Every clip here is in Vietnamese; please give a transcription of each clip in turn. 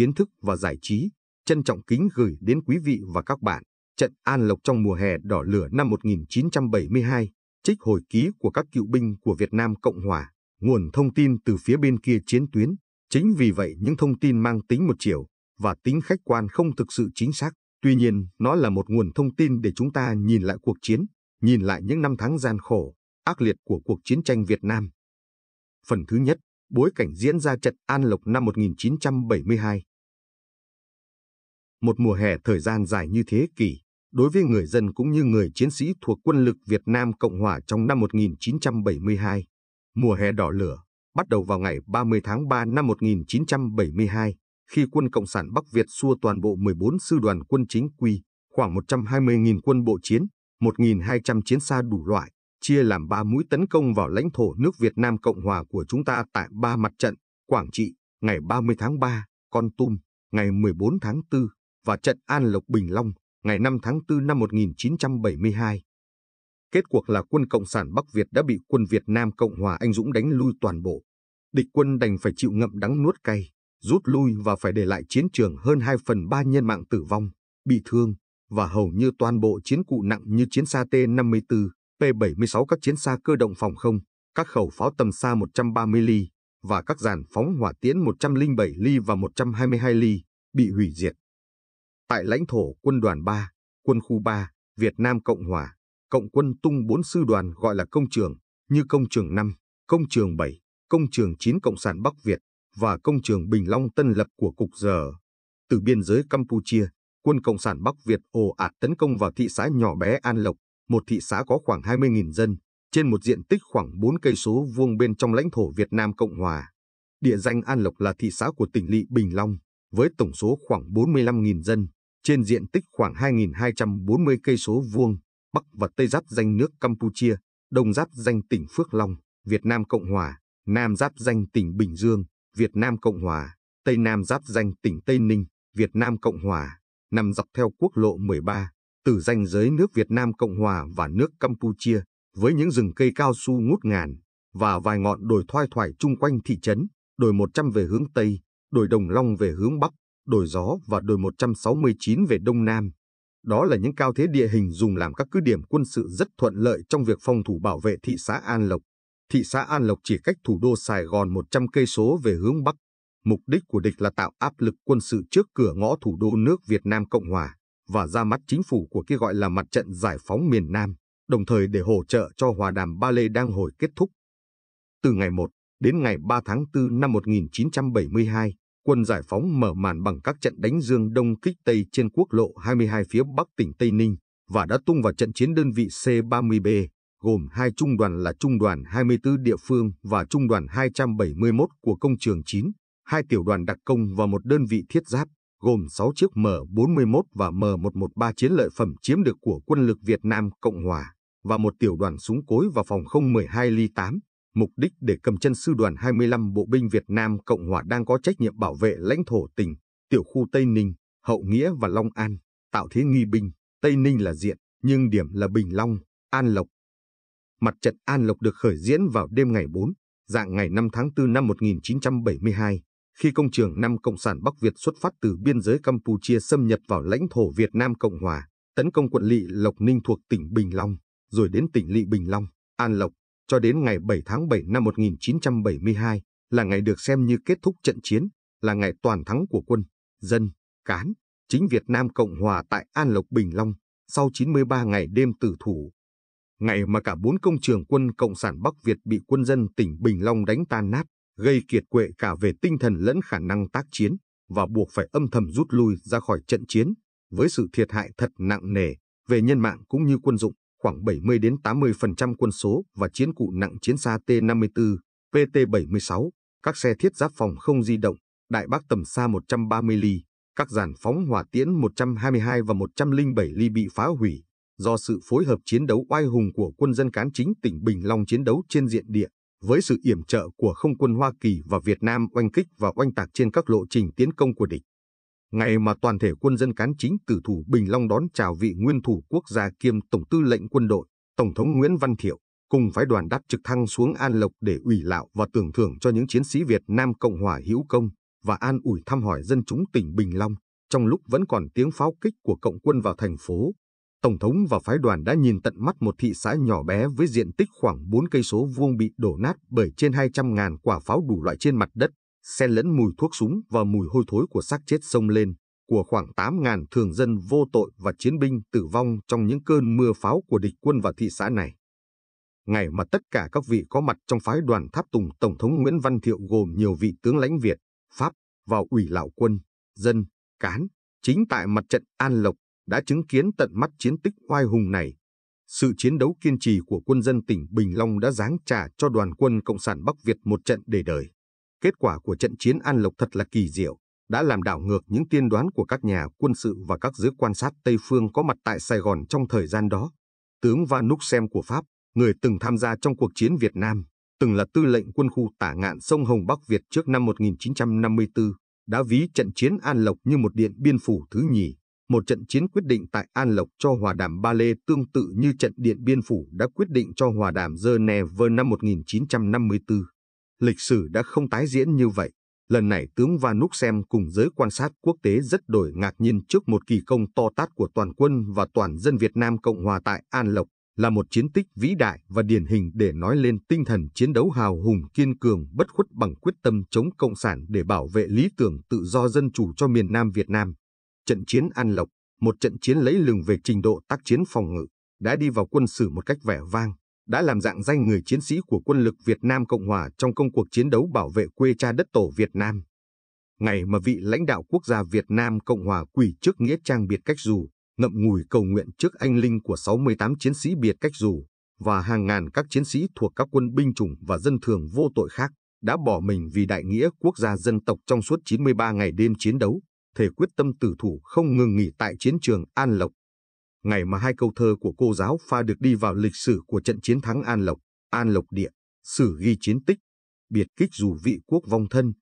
kiến thức và giải trí, trân trọng kính gửi đến quý vị và các bạn. Trận An Lộc trong mùa hè đỏ lửa năm 1972, trích hồi ký của các cựu binh của Việt Nam Cộng Hòa, nguồn thông tin từ phía bên kia chiến tuyến. Chính vì vậy những thông tin mang tính một chiều và tính khách quan không thực sự chính xác. Tuy nhiên, nó là một nguồn thông tin để chúng ta nhìn lại cuộc chiến, nhìn lại những năm tháng gian khổ, ác liệt của cuộc chiến tranh Việt Nam. Phần thứ nhất, bối cảnh diễn ra trận An Lộc năm 1972. Một mùa hè thời gian dài như thế kỷ, đối với người dân cũng như người chiến sĩ thuộc quân lực Việt Nam Cộng Hòa trong năm 1972. Mùa hè đỏ lửa bắt đầu vào ngày 30 tháng 3 năm 1972, khi quân Cộng sản Bắc Việt xua toàn bộ 14 sư đoàn quân chính quy, khoảng 120.000 quân bộ chiến, 1.200 chiến xa đủ loại, chia làm 3 mũi tấn công vào lãnh thổ nước Việt Nam Cộng Hòa của chúng ta tại ba mặt trận, Quảng Trị, ngày 30 tháng 3, Con Tum, ngày 14 tháng 4 và trận An Lộc Bình Long ngày 5 tháng 4 năm 1972. Kết cuộc là quân Cộng sản Bắc Việt đã bị quân Việt Nam Cộng hòa Anh Dũng đánh lui toàn bộ. Địch quân đành phải chịu ngậm đắng nuốt cay, rút lui và phải để lại chiến trường hơn 2 phần 3 nhân mạng tử vong, bị thương và hầu như toàn bộ chiến cụ nặng như chiến xa T-54, P-76 các chiến xa cơ động phòng không, các khẩu pháo tầm xa 130 ly và các giàn phóng hỏa tiễn 107 ly và 122 ly bị hủy diệt tại lãnh thổ quân đoàn 3, quân khu 3, Việt Nam Cộng Hòa, Cộng quân tung 4 sư đoàn gọi là công trường, như công trường 5, công trường 7, công trường 9 Cộng sản Bắc Việt và công trường Bình Long Tân Lập của Cục Giờ. Từ biên giới Campuchia, quân Cộng sản Bắc Việt ồ ạt tấn công vào thị xã nhỏ bé An Lộc, một thị xã có khoảng 20.000 dân, trên một diện tích khoảng 4 cây số vuông bên trong lãnh thổ Việt Nam Cộng Hòa. Địa danh An Lộc là thị xã của tỉnh lị Bình Long, với tổng số khoảng 45.000 dân trên diện tích khoảng 2.240 cây số vuông, bắc và tây giáp danh nước Campuchia, đông giáp danh tỉnh Phước Long, Việt Nam Cộng Hòa, nam giáp danh tỉnh Bình Dương, Việt Nam Cộng Hòa, tây nam giáp danh tỉnh Tây Ninh, Việt Nam Cộng Hòa, nằm dọc theo quốc lộ 13, từ danh giới nước Việt Nam Cộng Hòa và nước Campuchia, với những rừng cây cao su ngút ngàn và vài ngọn đồi thoai thoải chung quanh thị trấn, đồi 100 về hướng Tây, đồi Đồng Long về hướng Bắc, đồi gió và đồi 169 về Đông Nam. Đó là những cao thế địa hình dùng làm các cứ điểm quân sự rất thuận lợi trong việc phòng thủ bảo vệ thị xã An Lộc. Thị xã An Lộc chỉ cách thủ đô Sài Gòn 100 cây số về hướng Bắc. Mục đích của địch là tạo áp lực quân sự trước cửa ngõ thủ đô nước Việt Nam Cộng Hòa và ra mắt chính phủ của cái gọi là mặt trận giải phóng miền Nam, đồng thời để hỗ trợ cho hòa đàm Ba Lê đang hồi kết thúc. Từ ngày 1 đến ngày 3 tháng 4 năm 1972, quân giải phóng mở màn bằng các trận đánh dương đông kích Tây trên quốc lộ 22 phía bắc tỉnh Tây Ninh và đã tung vào trận chiến đơn vị C-30B, gồm hai trung đoàn là Trung đoàn 24 địa phương và Trung đoàn 271 của công trường 9, hai tiểu đoàn đặc công và một đơn vị thiết giáp, gồm 6 chiếc M-41 và M-113 chiến lợi phẩm chiếm được của quân lực Việt Nam Cộng Hòa và một tiểu đoàn súng cối và phòng không 12 ly 8 mục đích để cầm chân sư đoàn 25 bộ binh Việt Nam Cộng Hòa đang có trách nhiệm bảo vệ lãnh thổ tỉnh, tiểu khu Tây Ninh, Hậu Nghĩa và Long An, tạo thế nghi binh, Tây Ninh là diện, nhưng điểm là Bình Long, An Lộc. Mặt trận An Lộc được khởi diễn vào đêm ngày 4, dạng ngày 5 tháng 4 năm 1972, khi công trường năm Cộng sản Bắc Việt xuất phát từ biên giới Campuchia xâm nhập vào lãnh thổ Việt Nam Cộng Hòa, tấn công quận lỵ Lộc Ninh thuộc tỉnh Bình Long, rồi đến tỉnh lỵ Bình Long, An Lộc, cho đến ngày 7 tháng 7 năm 1972 là ngày được xem như kết thúc trận chiến, là ngày toàn thắng của quân, dân, cán, chính Việt Nam Cộng Hòa tại An Lộc Bình Long, sau 93 ngày đêm tử thủ. Ngày mà cả bốn công trường quân Cộng sản Bắc Việt bị quân dân tỉnh Bình Long đánh tan nát, gây kiệt quệ cả về tinh thần lẫn khả năng tác chiến, và buộc phải âm thầm rút lui ra khỏi trận chiến, với sự thiệt hại thật nặng nề về nhân mạng cũng như quân dụng khoảng 70 đến 80% quân số và chiến cụ nặng chiến xa T-54, PT-76, các xe thiết giáp phòng không di động, đại bác tầm xa 130 ly, các giàn phóng hỏa tiễn 122 và 107 ly bị phá hủy do sự phối hợp chiến đấu oai hùng của quân dân cán chính tỉnh Bình Long chiến đấu trên diện địa với sự yểm trợ của không quân Hoa Kỳ và Việt Nam oanh kích và oanh tạc trên các lộ trình tiến công của địch. Ngày mà toàn thể quân dân cán chính tử thủ Bình Long đón chào vị nguyên thủ quốc gia kiêm Tổng tư lệnh quân đội, Tổng thống Nguyễn Văn Thiệu, cùng phái đoàn đáp trực thăng xuống An Lộc để ủy lạo và tưởng thưởng cho những chiến sĩ Việt Nam Cộng Hòa hữu công và an ủi thăm hỏi dân chúng tỉnh Bình Long. Trong lúc vẫn còn tiếng pháo kích của cộng quân vào thành phố, Tổng thống và phái đoàn đã nhìn tận mắt một thị xã nhỏ bé với diện tích khoảng 4 cây số vuông bị đổ nát bởi trên 200.000 quả pháo đủ loại trên mặt đất xen lẫn mùi thuốc súng và mùi hôi thối của xác chết sông lên, của khoảng 8.000 thường dân vô tội và chiến binh tử vong trong những cơn mưa pháo của địch quân vào thị xã này. Ngày mà tất cả các vị có mặt trong phái đoàn tháp tùng Tổng thống Nguyễn Văn Thiệu gồm nhiều vị tướng lãnh Việt, Pháp và ủy lão quân, dân, cán, chính tại mặt trận An Lộc đã chứng kiến tận mắt chiến tích oai hùng này. Sự chiến đấu kiên trì của quân dân tỉnh Bình Long đã giáng trả cho đoàn quân Cộng sản Bắc Việt một trận để đời. Kết quả của trận chiến An Lộc thật là kỳ diệu, đã làm đảo ngược những tiên đoán của các nhà quân sự và các giới quan sát Tây Phương có mặt tại Sài Gòn trong thời gian đó. Tướng Vanuxem của Pháp, người từng tham gia trong cuộc chiến Việt Nam, từng là tư lệnh quân khu tả ngạn sông Hồng Bắc Việt trước năm 1954, đã ví trận chiến An Lộc như một điện biên phủ thứ nhì, một trận chiến quyết định tại An Lộc cho hòa đàm Ba Lê tương tự như trận điện biên phủ đã quyết định cho hòa đàm Geneva năm 1954 lịch sử đã không tái diễn như vậy. Lần này tướng xem cùng giới quan sát quốc tế rất đổi ngạc nhiên trước một kỳ công to tát của toàn quân và toàn dân Việt Nam Cộng Hòa tại An Lộc, là một chiến tích vĩ đại và điển hình để nói lên tinh thần chiến đấu hào hùng kiên cường bất khuất bằng quyết tâm chống Cộng sản để bảo vệ lý tưởng tự do dân chủ cho miền Nam Việt Nam. Trận chiến An Lộc, một trận chiến lấy lừng về trình độ tác chiến phòng ngự, đã đi vào quân sử một cách vẻ vang đã làm dạng danh người chiến sĩ của quân lực Việt Nam Cộng Hòa trong công cuộc chiến đấu bảo vệ quê cha đất tổ Việt Nam. Ngày mà vị lãnh đạo quốc gia Việt Nam Cộng Hòa quỳ trước nghĩa trang biệt cách dù, ngậm ngùi cầu nguyện trước anh linh của 68 chiến sĩ biệt cách dù và hàng ngàn các chiến sĩ thuộc các quân binh chủng và dân thường vô tội khác đã bỏ mình vì đại nghĩa quốc gia dân tộc trong suốt 93 ngày đêm chiến đấu, thể quyết tâm tử thủ không ngừng nghỉ tại chiến trường An Lộc, ngày mà hai câu thơ của cô giáo pha được đi vào lịch sử của trận chiến thắng An Lộc, An Lộc Địa, sử ghi chiến tích, biệt kích dù vị quốc vong thân.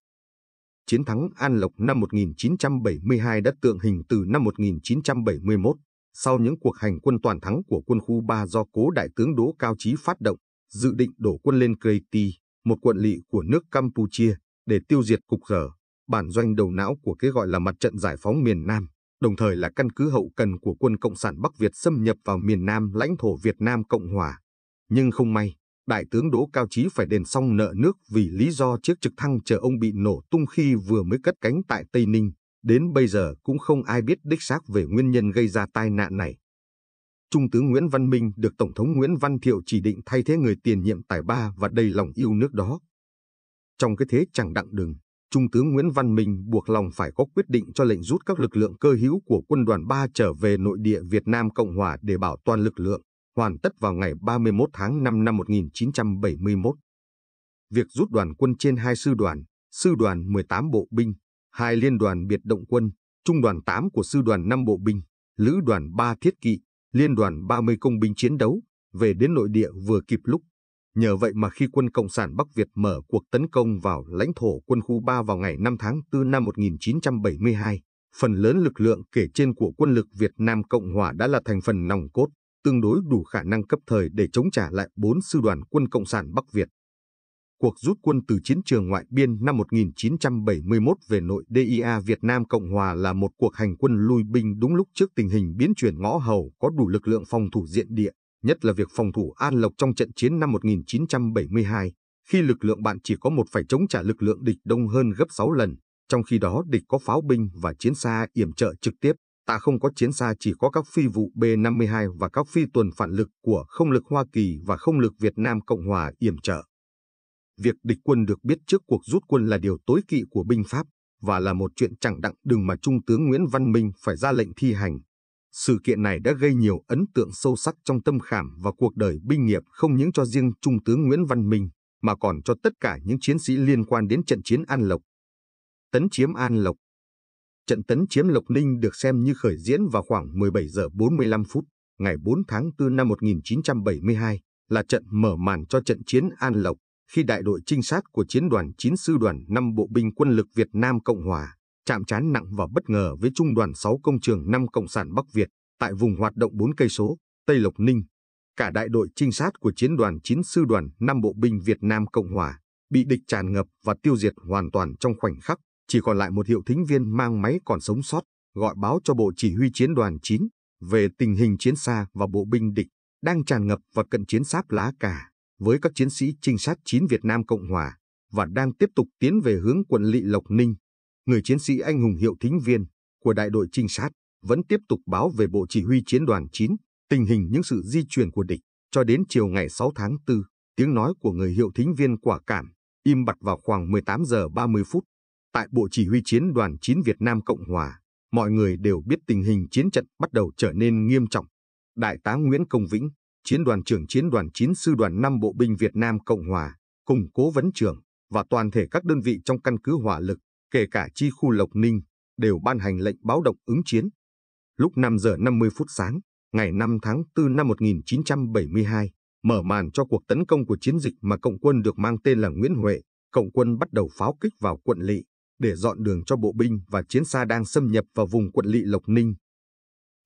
Chiến thắng An Lộc năm 1972 đã tượng hình từ năm 1971, sau những cuộc hành quân toàn thắng của quân khu 3 do cố đại tướng Đỗ Cao Chí phát động, dự định đổ quân lên Kreti, một quận lỵ của nước Campuchia, để tiêu diệt cục gở, bản doanh đầu não của cái gọi là mặt trận giải phóng miền Nam đồng thời là căn cứ hậu cần của quân Cộng sản Bắc Việt xâm nhập vào miền Nam lãnh thổ Việt Nam Cộng Hòa. Nhưng không may, Đại tướng Đỗ Cao Chí phải đền xong nợ nước vì lý do chiếc trực thăng chở ông bị nổ tung khi vừa mới cất cánh tại Tây Ninh. Đến bây giờ cũng không ai biết đích xác về nguyên nhân gây ra tai nạn này. Trung tướng Nguyễn Văn Minh được Tổng thống Nguyễn Văn Thiệu chỉ định thay thế người tiền nhiệm tài ba và đầy lòng yêu nước đó. Trong cái thế chẳng đặng đừng, Trung tướng Nguyễn Văn Minh buộc lòng phải có quyết định cho lệnh rút các lực lượng cơ hữu của quân đoàn 3 trở về nội địa Việt Nam Cộng Hòa để bảo toàn lực lượng, hoàn tất vào ngày 31 tháng 5 năm 1971. Việc rút đoàn quân trên hai sư đoàn, sư đoàn 18 bộ binh, hai liên đoàn biệt động quân, trung đoàn 8 của sư đoàn 5 bộ binh, lữ đoàn 3 thiết kỵ, liên đoàn 30 công binh chiến đấu, về đến nội địa vừa kịp lúc Nhờ vậy mà khi quân Cộng sản Bắc Việt mở cuộc tấn công vào lãnh thổ quân khu 3 vào ngày 5 tháng 4 năm 1972, phần lớn lực lượng kể trên của quân lực Việt Nam Cộng Hòa đã là thành phần nòng cốt, tương đối đủ khả năng cấp thời để chống trả lại bốn sư đoàn quân Cộng sản Bắc Việt. Cuộc rút quân từ chiến trường ngoại biên năm 1971 về nội DIA Việt Nam Cộng Hòa là một cuộc hành quân lui binh đúng lúc trước tình hình biến chuyển ngõ hầu có đủ lực lượng phòng thủ diện địa nhất là việc phòng thủ An Lộc trong trận chiến năm 1972, khi lực lượng bạn chỉ có một phải chống trả lực lượng địch đông hơn gấp 6 lần, trong khi đó địch có pháo binh và chiến xa yểm trợ trực tiếp, ta không có chiến xa chỉ có các phi vụ B-52 và các phi tuần phản lực của không lực Hoa Kỳ và không lực Việt Nam Cộng Hòa yểm trợ. Việc địch quân được biết trước cuộc rút quân là điều tối kỵ của binh Pháp và là một chuyện chẳng đặng đừng mà Trung tướng Nguyễn Văn Minh phải ra lệnh thi hành. Sự kiện này đã gây nhiều ấn tượng sâu sắc trong tâm khảm và cuộc đời binh nghiệp không những cho riêng Trung tướng Nguyễn Văn Minh, mà còn cho tất cả những chiến sĩ liên quan đến trận chiến An Lộc. Tấn chiếm An Lộc Trận tấn chiếm Lộc Ninh được xem như khởi diễn vào khoảng 17 giờ 45 phút, ngày 4 tháng 4 năm 1972, là trận mở màn cho trận chiến An Lộc khi đại đội trinh sát của Chiến đoàn 9 Sư đoàn 5 Bộ binh Quân lực Việt Nam Cộng Hòa chạm trán nặng và bất ngờ với trung đoàn 6 công trường 5 Cộng sản Bắc Việt tại vùng hoạt động 4 cây số, Tây Lộc Ninh. Cả đại đội trinh sát của chiến đoàn 9 sư đoàn 5 bộ binh Việt Nam Cộng Hòa bị địch tràn ngập và tiêu diệt hoàn toàn trong khoảnh khắc, chỉ còn lại một hiệu thính viên mang máy còn sống sót, gọi báo cho bộ chỉ huy chiến đoàn 9 về tình hình chiến xa và bộ binh địch đang tràn ngập và cận chiến sáp lá cà với các chiến sĩ trinh sát 9 Việt Nam Cộng Hòa và đang tiếp tục tiến về hướng quận Lị Lộc Ninh người chiến sĩ anh hùng hiệu thính viên của đại đội trinh sát vẫn tiếp tục báo về Bộ Chỉ huy Chiến đoàn 9 tình hình những sự di chuyển của địch. Cho đến chiều ngày 6 tháng 4, tiếng nói của người hiệu thính viên quả cảm im bặt vào khoảng 18 giờ 30 phút. Tại Bộ Chỉ huy Chiến đoàn 9 Việt Nam Cộng Hòa, mọi người đều biết tình hình chiến trận bắt đầu trở nên nghiêm trọng. Đại tá Nguyễn Công Vĩnh, Chiến đoàn trưởng Chiến đoàn 9 Sư đoàn 5 Bộ binh Việt Nam Cộng Hòa, cùng cố vấn trưởng và toàn thể các đơn vị trong căn cứ hỏa lực kể cả chi khu Lộc Ninh, đều ban hành lệnh báo động ứng chiến. Lúc 5 giờ 50 phút sáng, ngày 5 tháng 4 năm 1972, mở màn cho cuộc tấn công của chiến dịch mà Cộng quân được mang tên là Nguyễn Huệ, Cộng quân bắt đầu pháo kích vào quận Lị để dọn đường cho bộ binh và chiến xa đang xâm nhập vào vùng quận Lị Lộc Ninh.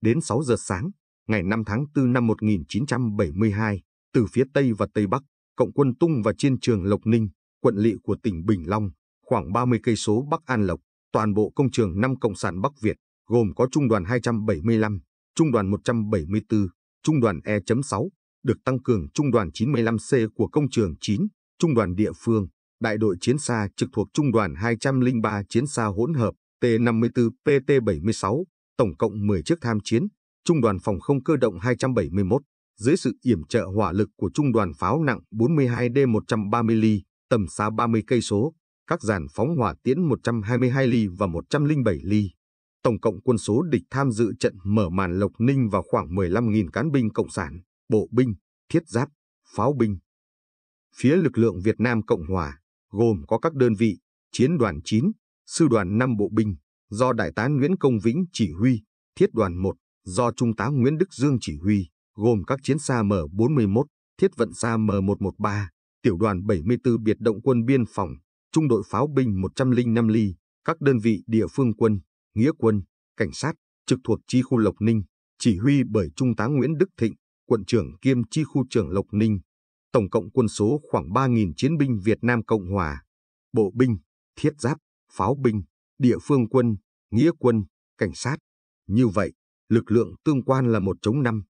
Đến 6 giờ sáng, ngày 5 tháng 4 năm 1972, từ phía Tây và Tây Bắc, Cộng quân tung vào chiến trường Lộc Ninh, quận Lị của tỉnh Bình Long, khoảng 30 cây số Bắc An Lộc, toàn bộ công trường năm Cộng sản Bắc Việt, gồm có Trung đoàn 275, Trung đoàn 174, Trung đoàn E.6, được tăng cường Trung đoàn 95C của công trường 9, Trung đoàn địa phương, đại đội chiến xa trực thuộc Trung đoàn 203 chiến xa hỗn hợp T-54 PT-76, tổng cộng 10 chiếc tham chiến, Trung đoàn phòng không cơ động 271, dưới sự yểm trợ hỏa lực của Trung đoàn pháo nặng 42D-130 ly, tầm xa 30 cây số, các giàn phóng hỏa tiễn 122 ly và 107 ly. Tổng cộng quân số địch tham dự trận mở màn Lộc Ninh vào khoảng 15.000 cán binh Cộng sản, bộ binh, thiết giáp, pháo binh. Phía lực lượng Việt Nam Cộng Hòa gồm có các đơn vị Chiến đoàn 9, Sư đoàn 5 bộ binh do Đại tá Nguyễn Công Vĩnh chỉ huy, Thiết đoàn 1 do Trung tá Nguyễn Đức Dương chỉ huy, gồm các chiến xa M41, thiết vận xa M113, tiểu đoàn 74 biệt động quân biên phòng, trung đội pháo binh 105 ly, các đơn vị địa phương quân, nghĩa quân, cảnh sát, trực thuộc chi khu Lộc Ninh, chỉ huy bởi Trung tá Nguyễn Đức Thịnh, quận trưởng kiêm chi khu trưởng Lộc Ninh. Tổng cộng quân số khoảng 3.000 chiến binh Việt Nam Cộng Hòa, bộ binh, thiết giáp, pháo binh, địa phương quân, nghĩa quân, cảnh sát. Như vậy, lực lượng tương quan là một chống năm.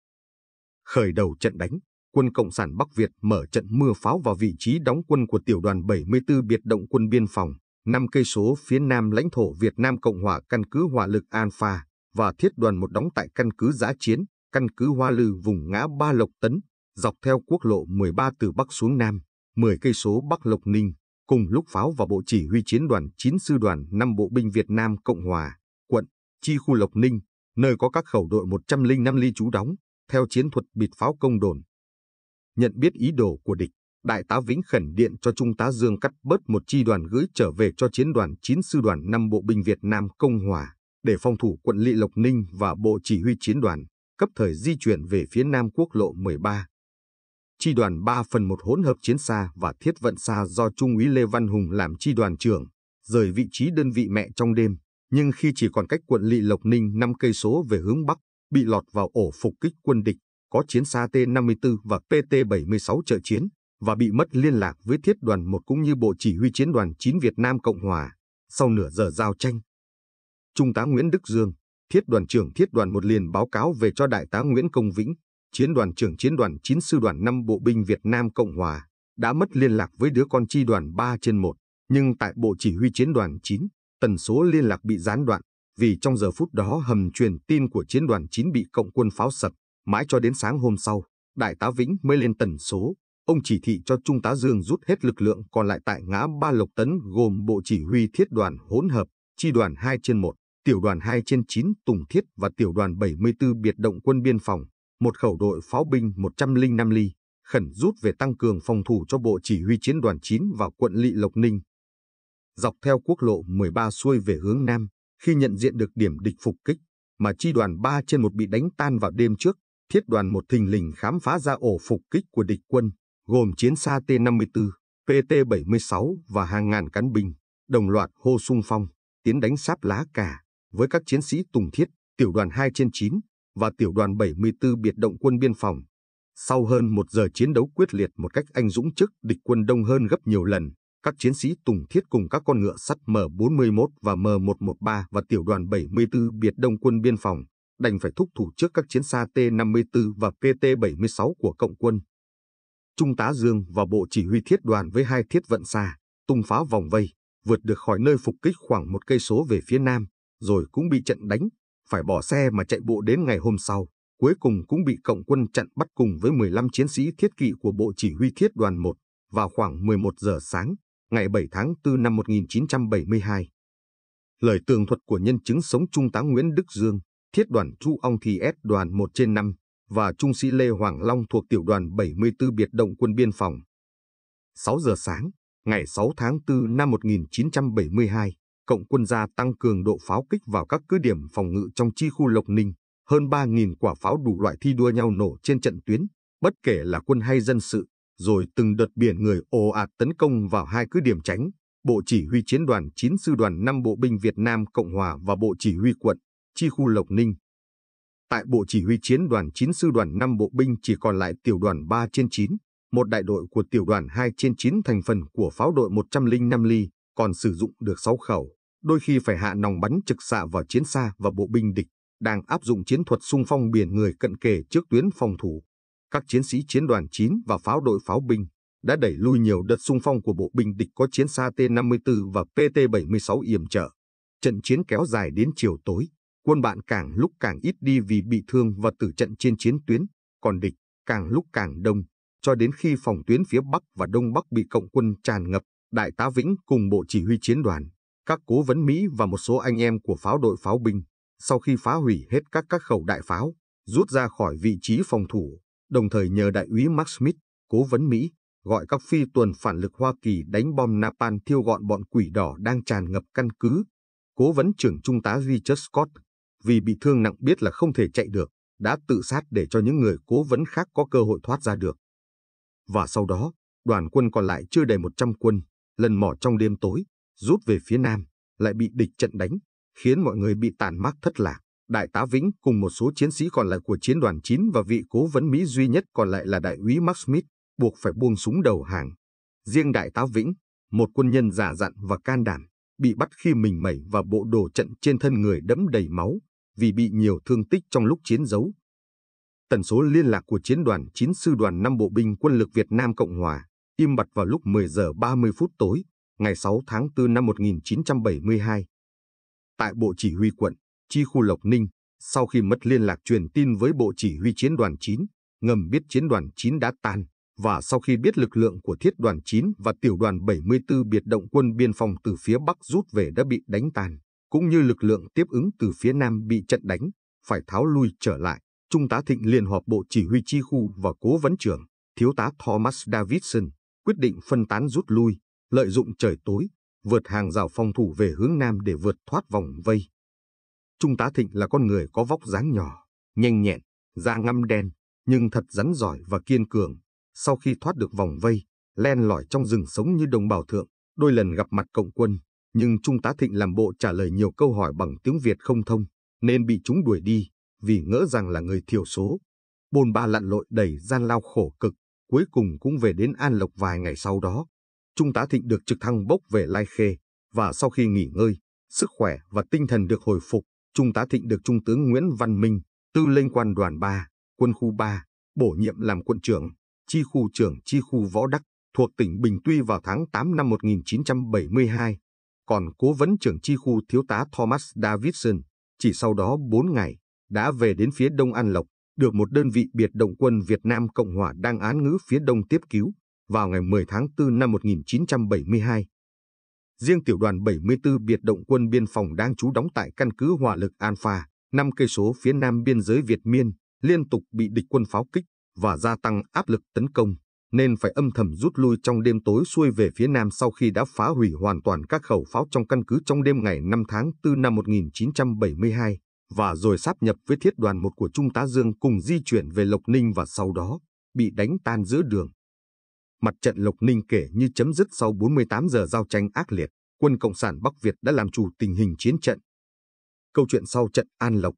Khởi đầu trận đánh, quân Cộng sản Bắc Việt mở trận mưa pháo vào vị trí đóng quân của tiểu đoàn 74 biệt động quân biên phòng, 5 cây số phía nam lãnh thổ Việt Nam Cộng hòa căn cứ hỏa lực Alpha và thiết đoàn một đóng tại căn cứ giã chiến, căn cứ Hoa Lư vùng ngã Ba Lộc Tấn, dọc theo quốc lộ 13 từ Bắc xuống Nam, 10 cây số Bắc Lộc Ninh, cùng lúc pháo vào bộ chỉ huy chiến đoàn 9 sư đoàn 5 bộ binh Việt Nam Cộng hòa, quận, chi khu Lộc Ninh, nơi có các khẩu đội 105 ly trú đóng, theo chiến thuật bịt pháo công đồn nhận biết ý đồ của địch, Đại tá Vĩnh khẩn điện cho Trung tá Dương cắt bớt một chi đoàn gửi trở về cho chiến đoàn 9 sư đoàn 5 Bộ binh Việt Nam Công Hòa để phòng thủ quận Lị Lộc Ninh và Bộ Chỉ huy Chiến đoàn, cấp thời di chuyển về phía Nam Quốc lộ 13. Chi đoàn 3 phần 1 hỗn hợp chiến xa và thiết vận xa do Trung úy Lê Văn Hùng làm chi đoàn trưởng, rời vị trí đơn vị mẹ trong đêm, nhưng khi chỉ còn cách quận Lị Lộc Ninh 5 cây số về hướng Bắc, bị lọt vào ổ phục kích quân địch có chiến xa T-54 và PT-76 trợ chiến và bị mất liên lạc với thiết đoàn 1 cũng như Bộ Chỉ huy Chiến đoàn 9 Việt Nam Cộng Hòa sau nửa giờ giao tranh. Trung tá Nguyễn Đức Dương, thiết đoàn trưởng thiết đoàn 1 liền báo cáo về cho Đại tá Nguyễn Công Vĩnh, chiến đoàn trưởng chiến đoàn 9 sư đoàn 5 Bộ binh Việt Nam Cộng Hòa, đã mất liên lạc với đứa con chi đoàn 3 trên 1, nhưng tại Bộ Chỉ huy Chiến đoàn 9, tần số liên lạc bị gián đoạn vì trong giờ phút đó hầm truyền tin của chiến đoàn 9 bị cộng quân pháo sập. Mãi cho đến sáng hôm sau, Đại tá Vĩnh mới lên tần số. Ông chỉ thị cho Trung tá Dương rút hết lực lượng còn lại tại ngã Ba Lộc Tấn gồm Bộ Chỉ huy Thiết đoàn hỗn hợp, Chi đoàn 2 trên 1, Tiểu đoàn 2 trên 9 Tùng Thiết và Tiểu đoàn 74 Biệt động quân biên phòng, một khẩu đội pháo binh 105 ly, khẩn rút về tăng cường phòng thủ cho Bộ Chỉ huy Chiến đoàn 9 và quận Lị Lộc Ninh. Dọc theo quốc lộ 13 xuôi về hướng Nam, khi nhận diện được điểm địch phục kích, mà chi đoàn 3 trên 1 bị đánh tan vào đêm trước, thiết đoàn một thình lình khám phá ra ổ phục kích của địch quân, gồm chiến xa T-54, PT-76 và hàng ngàn cán binh, đồng loạt hô sung phong, tiến đánh sáp lá cả, với các chiến sĩ Tùng Thiết, tiểu đoàn 2 trên 9 và tiểu đoàn 74 biệt động quân biên phòng. Sau hơn một giờ chiến đấu quyết liệt một cách anh dũng trước địch quân đông hơn gấp nhiều lần, các chiến sĩ Tùng Thiết cùng các con ngựa sắt M41 và M113 và tiểu đoàn 74 biệt đông quân biên phòng đành phải thúc thủ trước các chiến xa T-54 và PT-76 của Cộng quân. Trung tá Dương và Bộ Chỉ huy Thiết đoàn với hai thiết vận xa, tung phá vòng vây, vượt được khỏi nơi phục kích khoảng một cây số về phía nam, rồi cũng bị trận đánh, phải bỏ xe mà chạy bộ đến ngày hôm sau. Cuối cùng cũng bị Cộng quân chặn bắt cùng với 15 chiến sĩ thiết kỵ của Bộ Chỉ huy Thiết đoàn 1 vào khoảng 11 giờ sáng, ngày 7 tháng 4 năm 1972. Lời tường thuật của nhân chứng sống Trung tá Nguyễn Đức Dương thiết đoàn Chu Ong thì S đoàn 1 trên 5 và trung sĩ Lê Hoàng Long thuộc tiểu đoàn 74 biệt động quân biên phòng. 6 giờ sáng, ngày 6 tháng 4 năm 1972, Cộng quân gia tăng cường độ pháo kích vào các cứ điểm phòng ngự trong chi khu Lộc Ninh. Hơn 3.000 quả pháo đủ loại thi đua nhau nổ trên trận tuyến, bất kể là quân hay dân sự, rồi từng đợt biển người ồ ạt tấn công vào hai cứ điểm tránh, Bộ Chỉ huy Chiến đoàn 9 Sư đoàn 5 Bộ binh Việt Nam Cộng Hòa và Bộ Chỉ huy quận chi khu Lộc Ninh. Tại Bộ Chỉ huy Chiến đoàn 9 Sư đoàn 5 Bộ binh chỉ còn lại tiểu đoàn 3 trên 9, một đại đội của tiểu đoàn 2 trên 9 thành phần của pháo đội 105 ly, còn sử dụng được 6 khẩu, đôi khi phải hạ nòng bắn trực xạ vào chiến xa và bộ binh địch, đang áp dụng chiến thuật xung phong biển người cận kề trước tuyến phòng thủ. Các chiến sĩ chiến đoàn 9 và pháo đội pháo binh đã đẩy lui nhiều đợt xung phong của bộ binh địch có chiến xa T-54 và PT-76 yểm trợ. Trận chiến kéo dài đến chiều tối, Quân bạn càng lúc càng ít đi vì bị thương và tử trận trên chiến tuyến, còn địch càng lúc càng đông, cho đến khi phòng tuyến phía Bắc và Đông Bắc bị cộng quân tràn ngập, Đại tá Vĩnh cùng Bộ Chỉ huy Chiến đoàn, các cố vấn Mỹ và một số anh em của pháo đội pháo binh, sau khi phá hủy hết các các khẩu đại pháo, rút ra khỏi vị trí phòng thủ, đồng thời nhờ Đại úy max Smith, cố vấn Mỹ, gọi các phi tuần phản lực Hoa Kỳ đánh bom Napalm thiêu gọn bọn quỷ đỏ đang tràn ngập căn cứ. Cố vấn trưởng Trung tá Richard Scott vì bị thương nặng biết là không thể chạy được, đã tự sát để cho những người cố vấn khác có cơ hội thoát ra được. Và sau đó, đoàn quân còn lại chưa đầy 100 quân, lần mỏ trong đêm tối, rút về phía nam, lại bị địch trận đánh, khiến mọi người bị tàn mát thất lạc. Đại tá Vĩnh cùng một số chiến sĩ còn lại của chiến đoàn 9 và vị cố vấn Mỹ duy nhất còn lại là đại úy Mark Smith, buộc phải buông súng đầu hàng. Riêng đại tá Vĩnh, một quân nhân giả dặn và can đảm, bị bắt khi mình mẩy và bộ đồ trận trên thân người đẫm đầy máu, vì bị nhiều thương tích trong lúc chiến đấu. Tần số liên lạc của chiến đoàn 9 sư đoàn 5 bộ binh quân lực Việt Nam Cộng Hòa im bặt vào lúc 10 giờ 30 phút tối, ngày 6 tháng 4 năm 1972. Tại Bộ Chỉ huy quận, chi khu Lộc Ninh, sau khi mất liên lạc truyền tin với Bộ Chỉ huy Chiến đoàn 9, ngầm biết Chiến đoàn 9 đã tan, và sau khi biết lực lượng của Thiết đoàn 9 và Tiểu đoàn 74 biệt động quân biên phòng từ phía Bắc rút về đã bị đánh tan cũng như lực lượng tiếp ứng từ phía Nam bị trận đánh, phải tháo lui trở lại. Trung tá Thịnh liền họp bộ chỉ huy chi khu và cố vấn trưởng, thiếu tá Thomas Davidson, quyết định phân tán rút lui, lợi dụng trời tối, vượt hàng rào phòng thủ về hướng Nam để vượt thoát vòng vây. Trung tá Thịnh là con người có vóc dáng nhỏ, nhanh nhẹn, da ngăm đen, nhưng thật rắn giỏi và kiên cường. Sau khi thoát được vòng vây, len lỏi trong rừng sống như đồng bào thượng, đôi lần gặp mặt cộng quân, nhưng Trung tá Thịnh làm bộ trả lời nhiều câu hỏi bằng tiếng Việt không thông, nên bị chúng đuổi đi, vì ngỡ rằng là người thiểu số. Bồn ba lặn lội đầy gian lao khổ cực, cuối cùng cũng về đến An Lộc vài ngày sau đó. Trung tá Thịnh được trực thăng bốc về Lai Khê, và sau khi nghỉ ngơi, sức khỏe và tinh thần được hồi phục, Trung tá Thịnh được Trung tướng Nguyễn Văn Minh, tư lệnh quan đoàn 3, quân khu 3, bổ nhiệm làm quận trưởng, chi khu trưởng chi khu Võ Đắc thuộc tỉnh Bình Tuy vào tháng 8 năm 1972 còn cố vấn trưởng chi khu thiếu tá Thomas Davidson, chỉ sau đó 4 ngày, đã về đến phía Đông An Lộc, được một đơn vị biệt động quân Việt Nam Cộng Hòa đang án ngữ phía Đông tiếp cứu vào ngày 10 tháng 4 năm 1972. Riêng tiểu đoàn 74 biệt động quân biên phòng đang trú đóng tại căn cứ hỏa lực Alpha, 5 cây số phía nam biên giới Việt Miên, liên tục bị địch quân pháo kích và gia tăng áp lực tấn công nên phải âm thầm rút lui trong đêm tối xuôi về phía nam sau khi đã phá hủy hoàn toàn các khẩu pháo trong căn cứ trong đêm ngày 5 tháng 4 năm 1972 và rồi sáp nhập với thiết đoàn một của Trung tá Dương cùng di chuyển về Lộc Ninh và sau đó bị đánh tan giữa đường. Mặt trận Lộc Ninh kể như chấm dứt sau 48 giờ giao tranh ác liệt, quân Cộng sản Bắc Việt đã làm chủ tình hình chiến trận. Câu chuyện sau trận An Lộc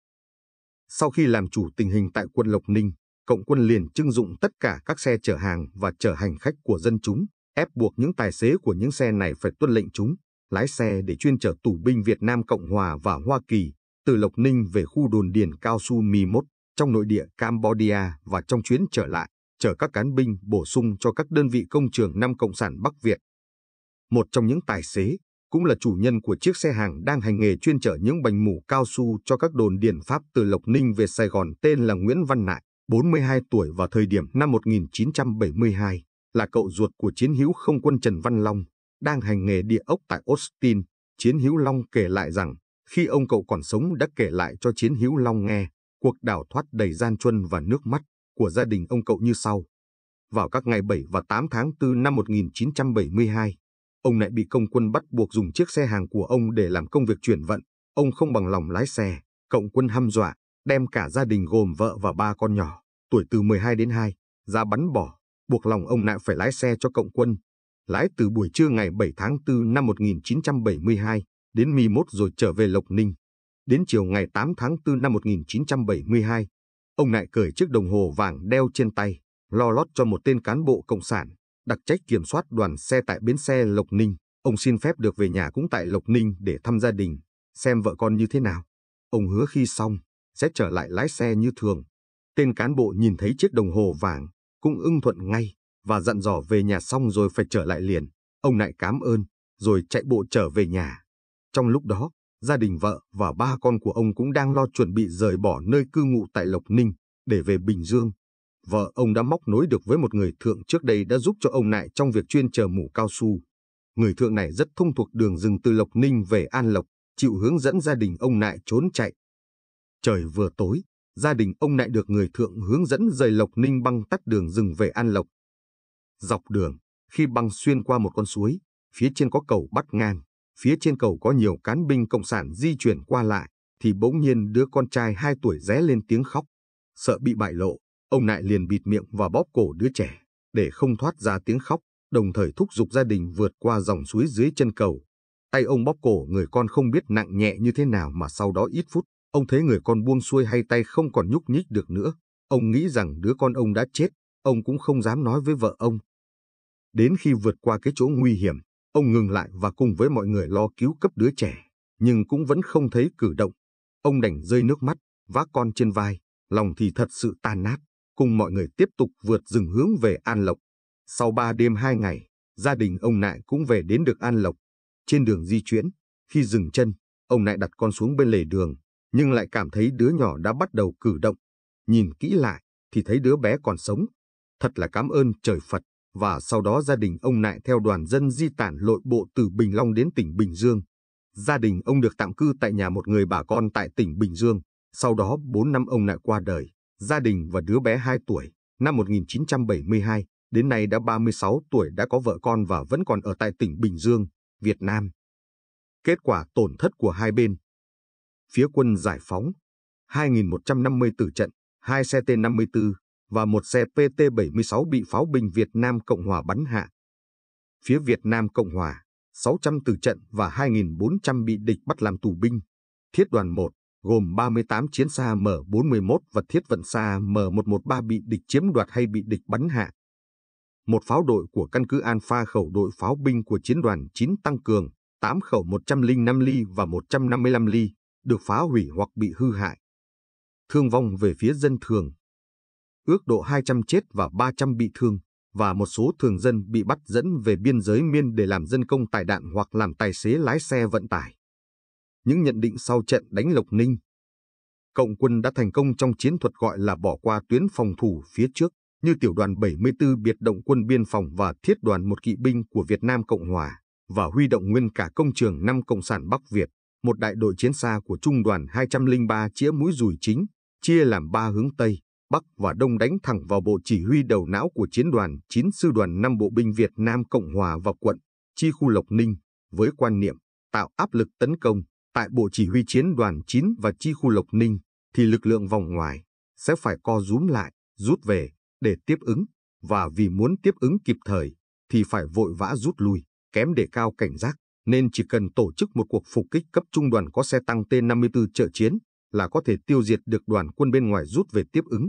Sau khi làm chủ tình hình tại quận Lộc Ninh, cộng quân liền trưng dụng tất cả các xe chở hàng và chở hành khách của dân chúng, ép buộc những tài xế của những xe này phải tuân lệnh chúng, lái xe để chuyên chở tù binh Việt Nam Cộng Hòa và Hoa Kỳ từ Lộc Ninh về khu đồn điền Cao Su Mi Mốt trong nội địa Cambodia và trong chuyến trở lại, chở các cán binh bổ sung cho các đơn vị công trường năm Cộng sản Bắc Việt. Một trong những tài xế, cũng là chủ nhân của chiếc xe hàng đang hành nghề chuyên chở những bánh mủ cao su cho các đồn điền Pháp từ Lộc Ninh về Sài Gòn tên là Nguyễn Văn Nại. 42 tuổi vào thời điểm năm 1972, là cậu ruột của chiến hữu không quân Trần Văn Long, đang hành nghề địa ốc tại Austin. Chiến hữu Long kể lại rằng, khi ông cậu còn sống đã kể lại cho chiến hữu Long nghe, cuộc đảo thoát đầy gian truân và nước mắt của gia đình ông cậu như sau. Vào các ngày 7 và 8 tháng 4 năm 1972, ông lại bị công quân bắt buộc dùng chiếc xe hàng của ông để làm công việc chuyển vận. Ông không bằng lòng lái xe, cộng quân hăm dọa, đem cả gia đình gồm vợ và ba con nhỏ, tuổi từ 12 đến 2, ra bắn bỏ, buộc lòng ông Nại phải lái xe cho cộng quân. Lái từ buổi trưa ngày 7 tháng 4 năm 1972 đến 11 rồi trở về Lộc Ninh. Đến chiều ngày 8 tháng 4 năm 1972, ông Nại cởi chiếc đồng hồ vàng đeo trên tay, lo lót cho một tên cán bộ cộng sản, đặc trách kiểm soát đoàn xe tại bến xe Lộc Ninh. Ông xin phép được về nhà cũng tại Lộc Ninh để thăm gia đình, xem vợ con như thế nào. Ông hứa khi xong, sẽ trở lại lái xe như thường. Tên cán bộ nhìn thấy chiếc đồng hồ vàng, cũng ưng thuận ngay, và dặn dò về nhà xong rồi phải trở lại liền. Ông lại cảm ơn, rồi chạy bộ trở về nhà. Trong lúc đó, gia đình vợ và ba con của ông cũng đang lo chuẩn bị rời bỏ nơi cư ngụ tại Lộc Ninh để về Bình Dương. Vợ ông đã móc nối được với một người thượng trước đây đã giúp cho ông Nại trong việc chuyên chờ mũ cao su. Người thượng này rất thông thuộc đường rừng từ Lộc Ninh về An Lộc, chịu hướng dẫn gia đình ông Nại trốn chạy Trời vừa tối, gia đình ông lại được người thượng hướng dẫn rời Lộc Ninh băng tắt đường rừng về An Lộc. Dọc đường, khi băng xuyên qua một con suối, phía trên có cầu bắt ngang, phía trên cầu có nhiều cán binh cộng sản di chuyển qua lại, thì bỗng nhiên đứa con trai 2 tuổi ré lên tiếng khóc. Sợ bị bại lộ, ông lại liền bịt miệng và bóp cổ đứa trẻ, để không thoát ra tiếng khóc, đồng thời thúc giục gia đình vượt qua dòng suối dưới chân cầu. Tay ông bóp cổ người con không biết nặng nhẹ như thế nào mà sau đó ít phút, Ông thấy người con buông xuôi hay tay không còn nhúc nhích được nữa. Ông nghĩ rằng đứa con ông đã chết, ông cũng không dám nói với vợ ông. Đến khi vượt qua cái chỗ nguy hiểm, ông ngừng lại và cùng với mọi người lo cứu cấp đứa trẻ, nhưng cũng vẫn không thấy cử động. Ông đành rơi nước mắt, vác con trên vai, lòng thì thật sự tan nát, cùng mọi người tiếp tục vượt rừng hướng về An Lộc. Sau ba đêm hai ngày, gia đình ông Nại cũng về đến được An Lộc. Trên đường di chuyển, khi dừng chân, ông Nại đặt con xuống bên lề đường, nhưng lại cảm thấy đứa nhỏ đã bắt đầu cử động. Nhìn kỹ lại thì thấy đứa bé còn sống. Thật là cảm ơn trời Phật. Và sau đó gia đình ông lại theo đoàn dân di tản lội bộ từ Bình Long đến tỉnh Bình Dương. Gia đình ông được tạm cư tại nhà một người bà con tại tỉnh Bình Dương. Sau đó 4 năm ông lại qua đời. Gia đình và đứa bé 2 tuổi, năm 1972, đến nay đã 36 tuổi đã có vợ con và vẫn còn ở tại tỉnh Bình Dương, Việt Nam. Kết quả tổn thất của hai bên phía quân giải phóng, 2.150 tử trận, 2 xe T-54 và một xe PT-76 bị pháo binh Việt Nam Cộng Hòa bắn hạ. Phía Việt Nam Cộng Hòa, 600 tử trận và 2.400 bị địch bắt làm tù binh. Thiết đoàn 1 gồm 38 chiến xa M41 và thiết vận xa M113 bị địch chiếm đoạt hay bị địch bắn hạ. Một pháo đội của căn cứ Alpha khẩu đội pháo binh của chiến đoàn 9 tăng cường, 8 khẩu 105 ly và 155 ly, được phá hủy hoặc bị hư hại. Thương vong về phía dân thường. Ước độ 200 chết và 300 bị thương, và một số thường dân bị bắt dẫn về biên giới miên để làm dân công tài đạn hoặc làm tài xế lái xe vận tải. Những nhận định sau trận đánh Lộc Ninh Cộng quân đã thành công trong chiến thuật gọi là bỏ qua tuyến phòng thủ phía trước, như tiểu đoàn 74 biệt động quân biên phòng và thiết đoàn một kỵ binh của Việt Nam Cộng Hòa, và huy động nguyên cả công trường năm Cộng sản Bắc Việt một đại đội chiến xa của trung đoàn 203 chĩa mũi dùi chính, chia làm ba hướng Tây, Bắc và Đông đánh thẳng vào bộ chỉ huy đầu não của chiến đoàn 9 sư đoàn 5 bộ binh Việt Nam Cộng Hòa và quận, chi khu Lộc Ninh, với quan niệm tạo áp lực tấn công. Tại bộ chỉ huy chiến đoàn 9 và chi khu Lộc Ninh, thì lực lượng vòng ngoài sẽ phải co rúm lại, rút về để tiếp ứng, và vì muốn tiếp ứng kịp thời thì phải vội vã rút lui, kém đề cao cảnh giác nên chỉ cần tổ chức một cuộc phục kích cấp trung đoàn có xe tăng T-54 trợ chiến là có thể tiêu diệt được đoàn quân bên ngoài rút về tiếp ứng.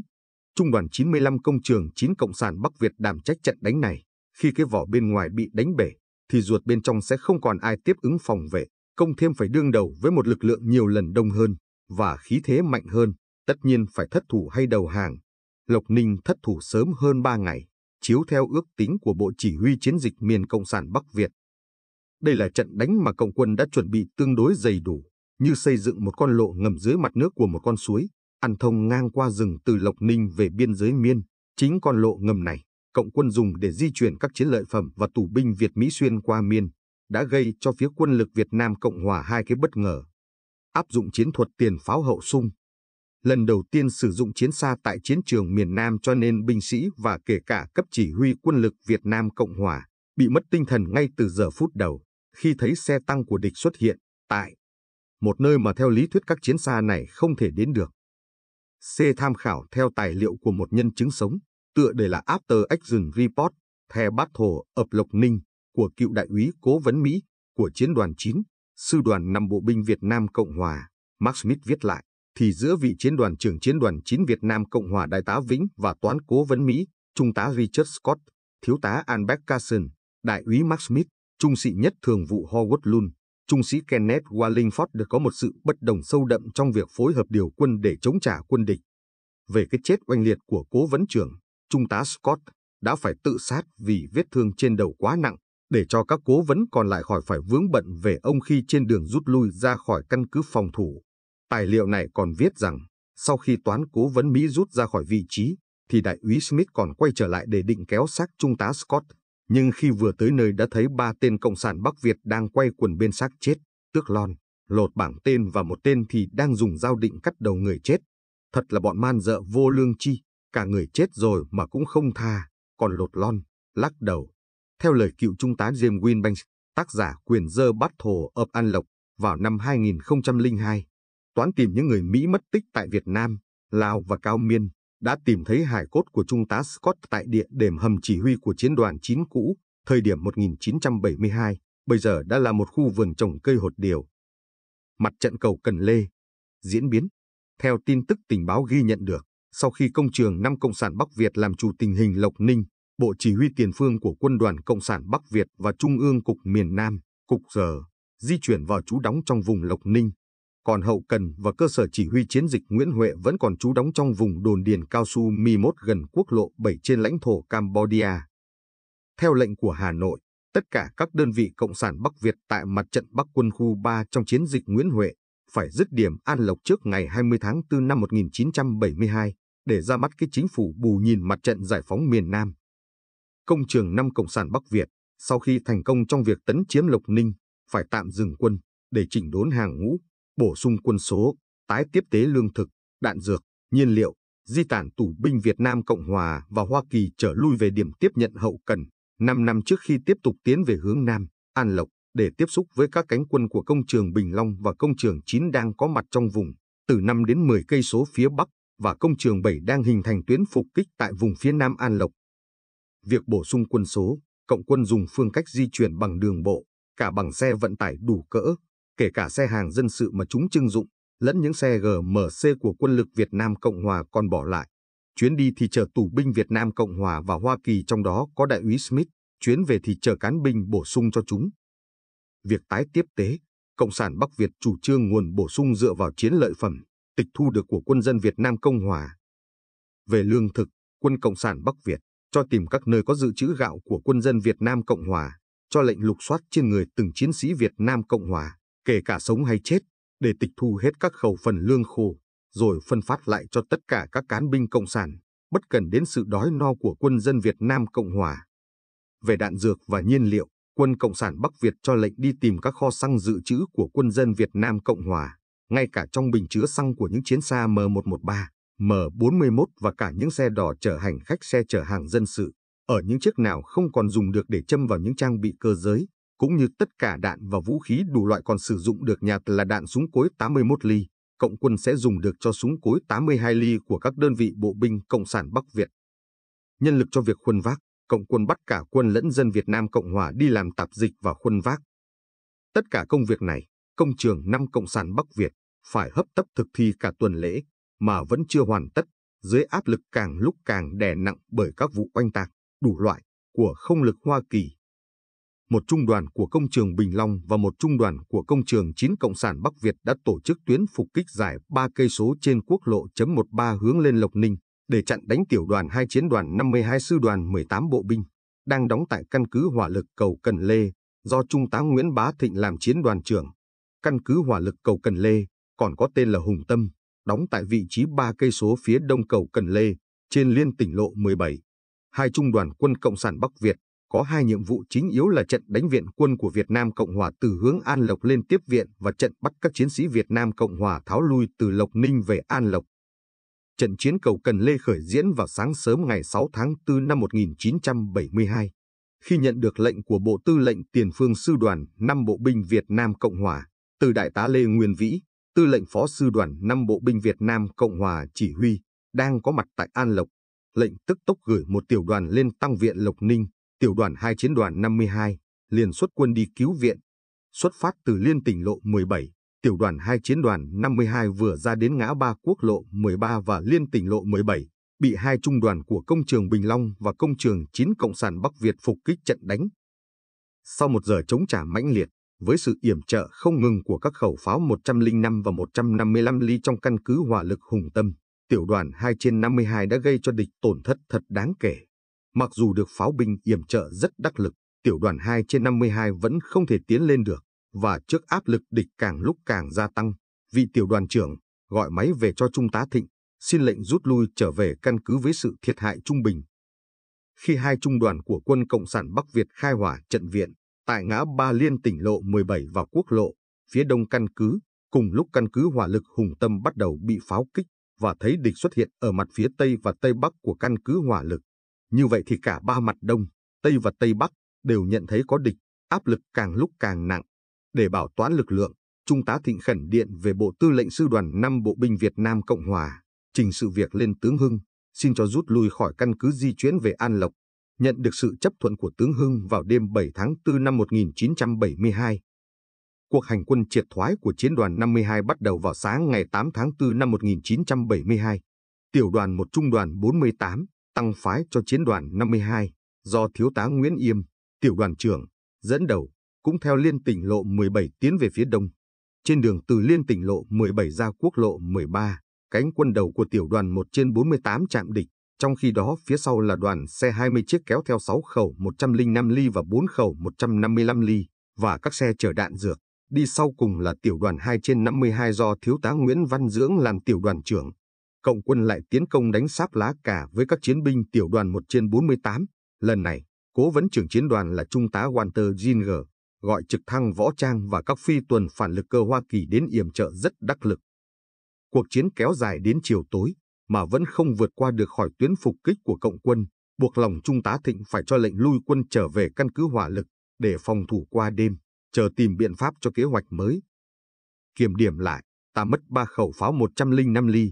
Trung đoàn 95 công trường 9 Cộng sản Bắc Việt đảm trách trận đánh này, khi cái vỏ bên ngoài bị đánh bể, thì ruột bên trong sẽ không còn ai tiếp ứng phòng vệ, công thêm phải đương đầu với một lực lượng nhiều lần đông hơn và khí thế mạnh hơn, tất nhiên phải thất thủ hay đầu hàng. Lộc Ninh thất thủ sớm hơn 3 ngày, chiếu theo ước tính của Bộ Chỉ huy Chiến dịch miền Cộng sản Bắc Việt, đây là trận đánh mà cộng quân đã chuẩn bị tương đối dày đủ, như xây dựng một con lộ ngầm dưới mặt nước của một con suối, ăn thông ngang qua rừng từ Lộc Ninh về biên giới Miên. Chính con lộ ngầm này, cộng quân dùng để di chuyển các chiến lợi phẩm và tù binh Việt Mỹ xuyên qua Miên, đã gây cho phía quân lực Việt Nam Cộng Hòa hai cái bất ngờ. Áp dụng chiến thuật tiền pháo hậu sung. Lần đầu tiên sử dụng chiến xa tại chiến trường miền Nam cho nên binh sĩ và kể cả cấp chỉ huy quân lực Việt Nam Cộng Hòa bị mất tinh thần ngay từ giờ phút đầu khi thấy xe tăng của địch xuất hiện tại một nơi mà theo lý thuyết các chiến xa này không thể đến được. C. Tham khảo theo tài liệu của một nhân chứng sống, tựa đề là After Action Report, The Battle of Lộc Ninh của cựu đại úy cố vấn Mỹ của Chiến đoàn 9, Sư đoàn 5 Bộ binh Việt Nam Cộng Hòa, Mark Smith viết lại, thì giữa vị chiến đoàn trưởng Chiến đoàn 9 Việt Nam Cộng Hòa Đại tá Vĩnh và toán cố vấn Mỹ, Trung tá Richard Scott, Thiếu tá Albert Carson, Đại úy Mark Smith trung sĩ nhất thường vụ Howard Lund, trung sĩ Kenneth Wallingford được có một sự bất đồng sâu đậm trong việc phối hợp điều quân để chống trả quân địch. Về cái chết oanh liệt của cố vấn trưởng, trung tá Scott đã phải tự sát vì vết thương trên đầu quá nặng để cho các cố vấn còn lại khỏi phải vướng bận về ông khi trên đường rút lui ra khỏi căn cứ phòng thủ. Tài liệu này còn viết rằng, sau khi toán cố vấn Mỹ rút ra khỏi vị trí, thì đại úy Smith còn quay trở lại để định kéo xác trung tá Scott nhưng khi vừa tới nơi đã thấy ba tên Cộng sản Bắc Việt đang quay quần bên xác chết, tước lon, lột bảng tên và một tên thì đang dùng dao định cắt đầu người chết. Thật là bọn man dợ vô lương chi, cả người chết rồi mà cũng không tha, còn lột lon, lắc đầu. Theo lời cựu trung tá James Winbanks, tác giả quyền dơ bắt thổ ập An Lộc vào năm 2002, toán tìm những người Mỹ mất tích tại Việt Nam, Lào và Cao Miên đã tìm thấy hài cốt của Trung tá Scott tại địa điểm hầm chỉ huy của chiến đoàn 9 cũ, thời điểm 1972, bây giờ đã là một khu vườn trồng cây hột điều. Mặt trận cầu Cần Lê Diễn biến Theo tin tức tình báo ghi nhận được, sau khi công trường năm Cộng sản Bắc Việt làm chủ tình hình Lộc Ninh, Bộ Chỉ huy Tiền phương của Quân đoàn Cộng sản Bắc Việt và Trung ương Cục miền Nam, Cục Giờ, di chuyển vào trú đóng trong vùng Lộc Ninh, còn hậu cần và cơ sở chỉ huy chiến dịch Nguyễn Huệ vẫn còn trú đóng trong vùng đồn điền cao su Mi Mốt gần quốc lộ 7 trên lãnh thổ Cambodia. Theo lệnh của Hà Nội, tất cả các đơn vị Cộng sản Bắc Việt tại mặt trận Bắc quân khu 3 trong chiến dịch Nguyễn Huệ phải dứt điểm An Lộc trước ngày 20 tháng 4 năm 1972 để ra mắt cái chính phủ bù nhìn mặt trận giải phóng miền Nam. Công trường năm Cộng sản Bắc Việt sau khi thành công trong việc tấn chiếm Lộc Ninh phải tạm dừng quân để chỉnh đốn hàng ngũ bổ sung quân số, tái tiếp tế lương thực, đạn dược, nhiên liệu, di tản tù binh Việt Nam Cộng Hòa và Hoa Kỳ trở lui về điểm tiếp nhận hậu cần, 5 năm trước khi tiếp tục tiến về hướng Nam, An Lộc, để tiếp xúc với các cánh quân của công trường Bình Long và công trường 9 đang có mặt trong vùng, từ 5 đến 10 cây số phía Bắc và công trường 7 đang hình thành tuyến phục kích tại vùng phía Nam An Lộc. Việc bổ sung quân số, cộng quân dùng phương cách di chuyển bằng đường bộ, cả bằng xe vận tải đủ cỡ, kể cả xe hàng dân sự mà chúng trưng dụng, lẫn những xe GMC của quân lực Việt Nam Cộng Hòa còn bỏ lại. Chuyến đi thì chở tù binh Việt Nam Cộng Hòa và Hoa Kỳ trong đó có đại úy Smith, chuyến về thì chở cán binh bổ sung cho chúng. Việc tái tiếp tế, Cộng sản Bắc Việt chủ trương nguồn bổ sung dựa vào chiến lợi phẩm, tịch thu được của quân dân Việt Nam Cộng Hòa. Về lương thực, quân Cộng sản Bắc Việt cho tìm các nơi có dự trữ gạo của quân dân Việt Nam Cộng Hòa, cho lệnh lục soát trên người từng chiến sĩ Việt Nam Cộng Hòa kể cả sống hay chết, để tịch thu hết các khẩu phần lương khô, rồi phân phát lại cho tất cả các cán binh Cộng sản, bất cần đến sự đói no của quân dân Việt Nam Cộng Hòa. Về đạn dược và nhiên liệu, quân Cộng sản Bắc Việt cho lệnh đi tìm các kho xăng dự trữ của quân dân Việt Nam Cộng Hòa, ngay cả trong bình chứa xăng của những chiến xa M113, M41 và cả những xe đỏ chở hành khách xe chở hàng dân sự, ở những chiếc nào không còn dùng được để châm vào những trang bị cơ giới, cũng như tất cả đạn và vũ khí đủ loại còn sử dụng được nhạt là đạn súng cối 81 ly, cộng quân sẽ dùng được cho súng cối 82 ly của các đơn vị bộ binh Cộng sản Bắc Việt. Nhân lực cho việc khuân vác, cộng quân bắt cả quân lẫn dân Việt Nam Cộng Hòa đi làm tạp dịch và khuân vác. Tất cả công việc này, công trường năm Cộng sản Bắc Việt phải hấp tấp thực thi cả tuần lễ mà vẫn chưa hoàn tất dưới áp lực càng lúc càng đè nặng bởi các vụ oanh tạc đủ loại của không lực Hoa Kỳ một trung đoàn của công trường Bình Long và một trung đoàn của công trường 9 Cộng sản Bắc Việt đã tổ chức tuyến phục kích dài 3 cây số trên quốc lộ chấm 13 hướng lên Lộc Ninh để chặn đánh tiểu đoàn 2 chiến đoàn 52 sư đoàn 18 bộ binh đang đóng tại căn cứ hỏa lực cầu Cần Lê do Trung tá Nguyễn Bá Thịnh làm chiến đoàn trưởng. Căn cứ hỏa lực cầu Cần Lê còn có tên là Hùng Tâm, đóng tại vị trí 3 cây số phía đông cầu Cần Lê trên liên tỉnh lộ 17. Hai trung đoàn quân Cộng sản Bắc Việt có hai nhiệm vụ chính yếu là trận đánh viện quân của Việt Nam Cộng Hòa từ hướng An Lộc lên tiếp viện và trận bắt các chiến sĩ Việt Nam Cộng Hòa tháo lui từ Lộc Ninh về An Lộc. Trận chiến cầu Cần Lê khởi diễn vào sáng sớm ngày 6 tháng 4 năm 1972, khi nhận được lệnh của Bộ Tư lệnh Tiền phương Sư đoàn 5 Bộ binh Việt Nam Cộng Hòa từ Đại tá Lê Nguyên Vĩ, Tư lệnh Phó Sư đoàn 5 Bộ binh Việt Nam Cộng Hòa chỉ huy, đang có mặt tại An Lộc, lệnh tức tốc gửi một tiểu đoàn lên tăng viện Lộc Ninh tiểu đoàn 2 chiến đoàn 52 liền xuất quân đi cứu viện. Xuất phát từ liên tỉnh lộ 17, tiểu đoàn 2 chiến đoàn 52 vừa ra đến ngã ba quốc lộ 13 và liên tỉnh lộ 17, bị hai trung đoàn của công trường Bình Long và công trường 9 Cộng sản Bắc Việt phục kích trận đánh. Sau một giờ chống trả mãnh liệt, với sự yểm trợ không ngừng của các khẩu pháo 105 và 155 ly trong căn cứ hỏa lực Hùng Tâm, tiểu đoàn 2 trên 52 đã gây cho địch tổn thất thật đáng kể. Mặc dù được pháo binh yểm trợ rất đắc lực, tiểu đoàn 2 trên 52 vẫn không thể tiến lên được, và trước áp lực địch càng lúc càng gia tăng, vị tiểu đoàn trưởng gọi máy về cho Trung tá Thịnh, xin lệnh rút lui trở về căn cứ với sự thiệt hại trung bình. Khi hai trung đoàn của quân Cộng sản Bắc Việt khai hỏa trận viện tại ngã Ba Liên tỉnh lộ 17 và quốc lộ, phía đông căn cứ, cùng lúc căn cứ hỏa lực Hùng Tâm bắt đầu bị pháo kích và thấy địch xuất hiện ở mặt phía tây và tây bắc của căn cứ hỏa lực, như vậy thì cả ba mặt Đông, Tây và Tây Bắc đều nhận thấy có địch, áp lực càng lúc càng nặng. Để bảo toán lực lượng, Trung tá Thịnh khẩn điện về Bộ Tư lệnh Sư đoàn 5 Bộ binh Việt Nam Cộng Hòa, trình sự việc lên Tướng Hưng, xin cho rút lui khỏi căn cứ di chuyển về An Lộc. Nhận được sự chấp thuận của Tướng Hưng vào đêm 7 tháng 4 năm 1972. Cuộc hành quân triệt thoái của Chiến đoàn 52 bắt đầu vào sáng ngày 8 tháng 4 năm 1972. Tiểu đoàn một Trung đoàn 48, tăng phái cho chiến đoàn 52 do Thiếu tá Nguyễn Yêm, tiểu đoàn trưởng, dẫn đầu, cũng theo liên tỉnh lộ 17 tiến về phía đông. Trên đường từ liên tỉnh lộ 17 ra quốc lộ 13, cánh quân đầu của tiểu đoàn 1 trên 48 chạm địch, trong khi đó phía sau là đoàn xe 20 chiếc kéo theo 6 khẩu 105 ly và 4 khẩu 155 ly, và các xe chở đạn dược. Đi sau cùng là tiểu đoàn 2 trên 52 do Thiếu tá Nguyễn Văn Dưỡng làm tiểu đoàn trưởng cộng quân lại tiến công đánh sáp lá cả với các chiến binh tiểu đoàn 1 trên 48. Lần này, cố vấn trưởng chiến đoàn là Trung tá Walter Ginger, gọi trực thăng võ trang và các phi tuần phản lực cơ Hoa Kỳ đến yểm trợ rất đắc lực. Cuộc chiến kéo dài đến chiều tối, mà vẫn không vượt qua được khỏi tuyến phục kích của cộng quân, buộc lòng Trung tá Thịnh phải cho lệnh lui quân trở về căn cứ hỏa lực để phòng thủ qua đêm, chờ tìm biện pháp cho kế hoạch mới. Kiểm điểm lại, ta mất 3 khẩu pháo 105 ly,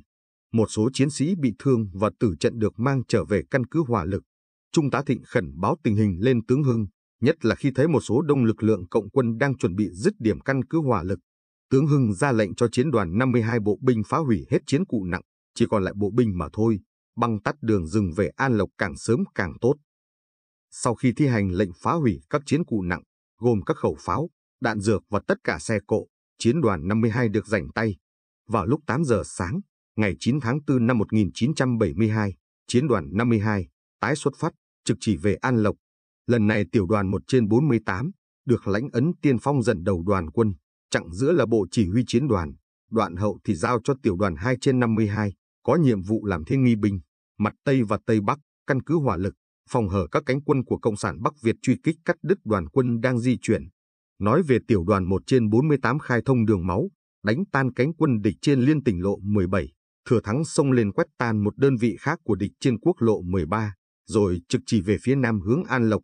một số chiến sĩ bị thương và tử trận được mang trở về căn cứ hỏa lực. Trung tá Thịnh khẩn báo tình hình lên tướng Hưng, nhất là khi thấy một số đông lực lượng cộng quân đang chuẩn bị dứt điểm căn cứ hỏa lực. Tướng Hưng ra lệnh cho chiến đoàn 52 bộ binh phá hủy hết chiến cụ nặng, chỉ còn lại bộ binh mà thôi, băng tắt đường rừng về An Lộc càng sớm càng tốt. Sau khi thi hành lệnh phá hủy các chiến cụ nặng, gồm các khẩu pháo, đạn dược và tất cả xe cộ, chiến đoàn 52 được rảnh tay. Vào lúc 8 giờ sáng, ngày 9 tháng 4 năm 1972, chiến đoàn 52, tái xuất phát, trực chỉ về An Lộc. Lần này tiểu đoàn 1 trên 48, được lãnh ấn tiên phong dẫn đầu đoàn quân, chặng giữa là bộ chỉ huy chiến đoàn, đoạn hậu thì giao cho tiểu đoàn 2 trên 52, có nhiệm vụ làm thiên nghi binh, mặt Tây và Tây Bắc, căn cứ hỏa lực, phòng hở các cánh quân của Cộng sản Bắc Việt truy kích cắt đứt đoàn quân đang di chuyển. Nói về tiểu đoàn 1 trên 48 khai thông đường máu, đánh tan cánh quân địch trên liên tỉnh lộ 17, thừa thắng xông lên quét tan một đơn vị khác của địch trên quốc lộ 13, rồi trực chỉ về phía nam hướng An Lộc.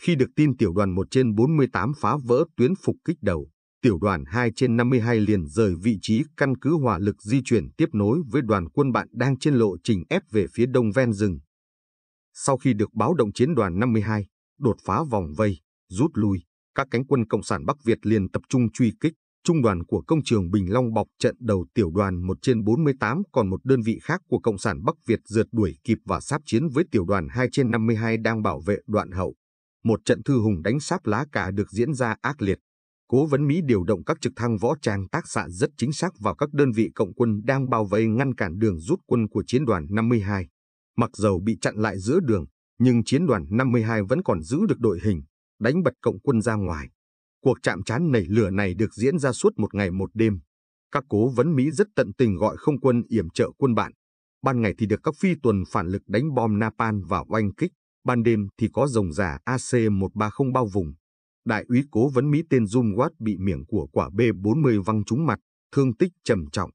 Khi được tin tiểu đoàn 1 trên 48 phá vỡ tuyến phục kích đầu, tiểu đoàn 2 trên 52 liền rời vị trí căn cứ hỏa lực di chuyển tiếp nối với đoàn quân bạn đang trên lộ trình ép về phía đông ven rừng. Sau khi được báo động chiến đoàn 52, đột phá vòng vây, rút lui, các cánh quân Cộng sản Bắc Việt liền tập trung truy kích, trung đoàn của công trường Bình Long bọc trận đầu tiểu đoàn 1 trên 48 còn một đơn vị khác của Cộng sản Bắc Việt rượt đuổi kịp và sáp chiến với tiểu đoàn 2 trên 52 đang bảo vệ đoạn hậu. Một trận thư hùng đánh sáp lá cả được diễn ra ác liệt. Cố vấn Mỹ điều động các trực thăng võ trang tác xạ rất chính xác vào các đơn vị cộng quân đang bao vây ngăn cản đường rút quân của chiến đoàn 52. Mặc dầu bị chặn lại giữa đường, nhưng chiến đoàn 52 vẫn còn giữ được đội hình, đánh bật cộng quân ra ngoài. Cuộc chạm trán nảy lửa này được diễn ra suốt một ngày một đêm. Các cố vấn Mỹ rất tận tình gọi không quân yểm trợ quân bạn. Ban ngày thì được các phi tuần phản lực đánh bom Napan và oanh kích. Ban đêm thì có rồng giả AC-130 bao vùng. Đại úy cố vấn Mỹ tên Jum Watt bị miệng của quả B-40 văng trúng mặt, thương tích trầm trọng.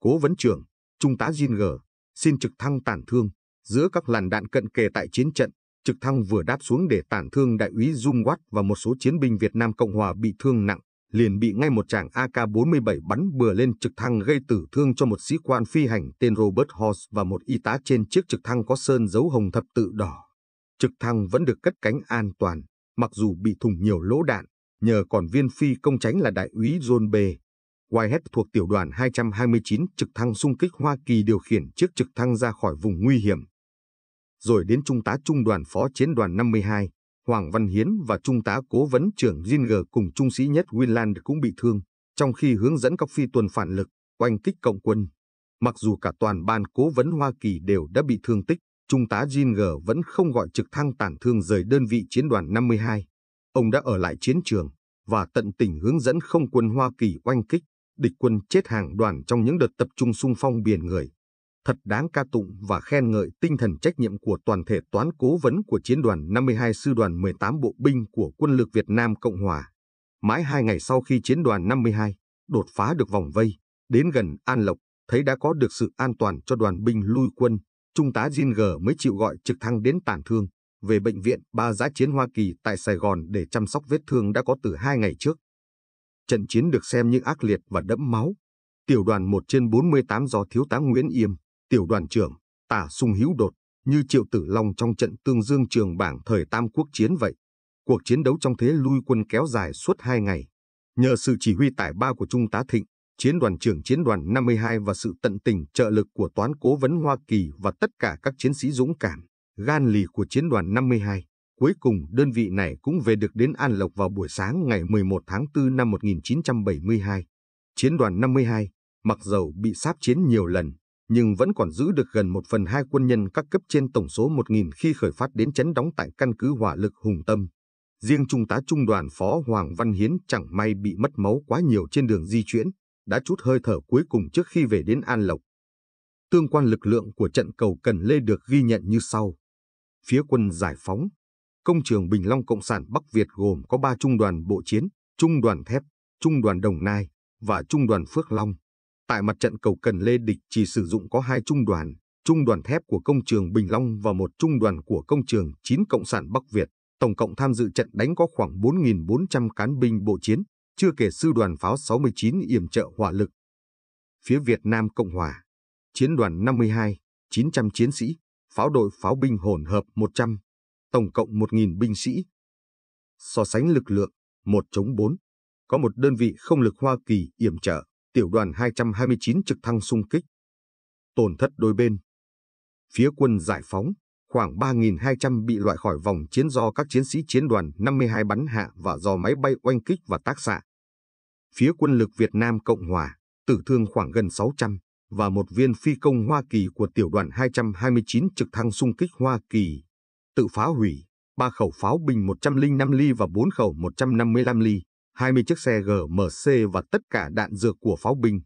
Cố vấn trưởng, Trung tá Ginger, xin trực thăng tản thương giữa các làn đạn cận kề tại chiến trận trực thăng vừa đáp xuống để tản thương đại úy Dung Watt và một số chiến binh Việt Nam Cộng Hòa bị thương nặng, liền bị ngay một tràng AK-47 bắn bừa lên trực thăng gây tử thương cho một sĩ quan phi hành tên Robert Hoss và một y tá trên chiếc trực thăng có sơn dấu hồng thập tự đỏ. Trực thăng vẫn được cất cánh an toàn, mặc dù bị thủng nhiều lỗ đạn, nhờ còn viên phi công tránh là đại úy John B. Whitehead thuộc tiểu đoàn 229 trực thăng xung kích Hoa Kỳ điều khiển chiếc trực thăng ra khỏi vùng nguy hiểm, rồi đến Trung tá Trung đoàn Phó Chiến đoàn 52, Hoàng Văn Hiến và Trung tá Cố vấn trưởng Ginger cùng Trung sĩ nhất Winland cũng bị thương, trong khi hướng dẫn các phi tuần phản lực, oanh kích cộng quân. Mặc dù cả toàn ban cố vấn Hoa Kỳ đều đã bị thương tích, Trung tá Ginger vẫn không gọi trực thăng tản thương rời đơn vị chiến đoàn 52. Ông đã ở lại chiến trường và tận tình hướng dẫn không quân Hoa Kỳ oanh kích, địch quân chết hàng đoàn trong những đợt tập trung xung phong biển người thật đáng ca tụng và khen ngợi tinh thần trách nhiệm của toàn thể toán cố vấn của chiến đoàn 52 sư đoàn 18 bộ binh của quân lực Việt Nam Cộng Hòa. Mãi hai ngày sau khi chiến đoàn 52 đột phá được vòng vây, đến gần An Lộc, thấy đã có được sự an toàn cho đoàn binh lui quân, Trung tá Jin G mới chịu gọi trực thăng đến tàn thương về bệnh viện ba giã chiến Hoa Kỳ tại Sài Gòn để chăm sóc vết thương đã có từ hai ngày trước. Trận chiến được xem như ác liệt và đẫm máu. Tiểu đoàn 1 trên 48 do Thiếu tá Nguyễn Yêm, tiểu đoàn trưởng, tả sung hữu đột, như triệu tử long trong trận tương dương trường bảng thời Tam Quốc chiến vậy. Cuộc chiến đấu trong thế lui quân kéo dài suốt hai ngày. Nhờ sự chỉ huy tải ba của Trung tá Thịnh, chiến đoàn trưởng chiến đoàn 52 và sự tận tình trợ lực của toán cố vấn Hoa Kỳ và tất cả các chiến sĩ dũng cảm, gan lì của chiến đoàn 52. Cuối cùng đơn vị này cũng về được đến An Lộc vào buổi sáng ngày 11 tháng 4 năm 1972. Chiến đoàn 52, mặc dầu bị sáp chiến nhiều lần, nhưng vẫn còn giữ được gần một phần hai quân nhân các cấp trên tổng số 1.000 khi khởi phát đến chấn đóng tại căn cứ hỏa lực Hùng Tâm. Riêng Trung tá Trung đoàn Phó Hoàng Văn Hiến chẳng may bị mất máu quá nhiều trên đường di chuyển, đã chút hơi thở cuối cùng trước khi về đến An Lộc. Tương quan lực lượng của trận cầu Cần Lê được ghi nhận như sau. Phía quân giải phóng, công trường Bình Long Cộng sản Bắc Việt gồm có 3 trung đoàn bộ chiến, trung đoàn thép, trung đoàn Đồng Nai và trung đoàn Phước Long. Tại mặt trận cầu cần Lê Địch chỉ sử dụng có hai trung đoàn, trung đoàn thép của công trường Bình Long và một trung đoàn của công trường 9 Cộng sản Bắc Việt. Tổng cộng tham dự trận đánh có khoảng 4.400 cán binh bộ chiến, chưa kể sư đoàn pháo 69 yểm trợ hỏa lực. Phía Việt Nam Cộng Hòa, chiến đoàn 52, 900 chiến sĩ, pháo đội pháo binh hỗn hợp 100, tổng cộng 1.000 binh sĩ. So sánh lực lượng, 1 chống 4, có một đơn vị không lực Hoa Kỳ yểm trợ tiểu đoàn 229 trực thăng xung kích. Tổn thất đôi bên. Phía quân giải phóng, khoảng 3.200 bị loại khỏi vòng chiến do các chiến sĩ chiến đoàn 52 bắn hạ và do máy bay oanh kích và tác xạ. Phía quân lực Việt Nam Cộng Hòa, tử thương khoảng gần 600 và một viên phi công Hoa Kỳ của tiểu đoàn 229 trực thăng xung kích Hoa Kỳ, tự phá hủy, 3 khẩu pháo bình 105 ly và 4 khẩu 155 ly. 20 chiếc xe GMC và tất cả đạn dược của pháo binh.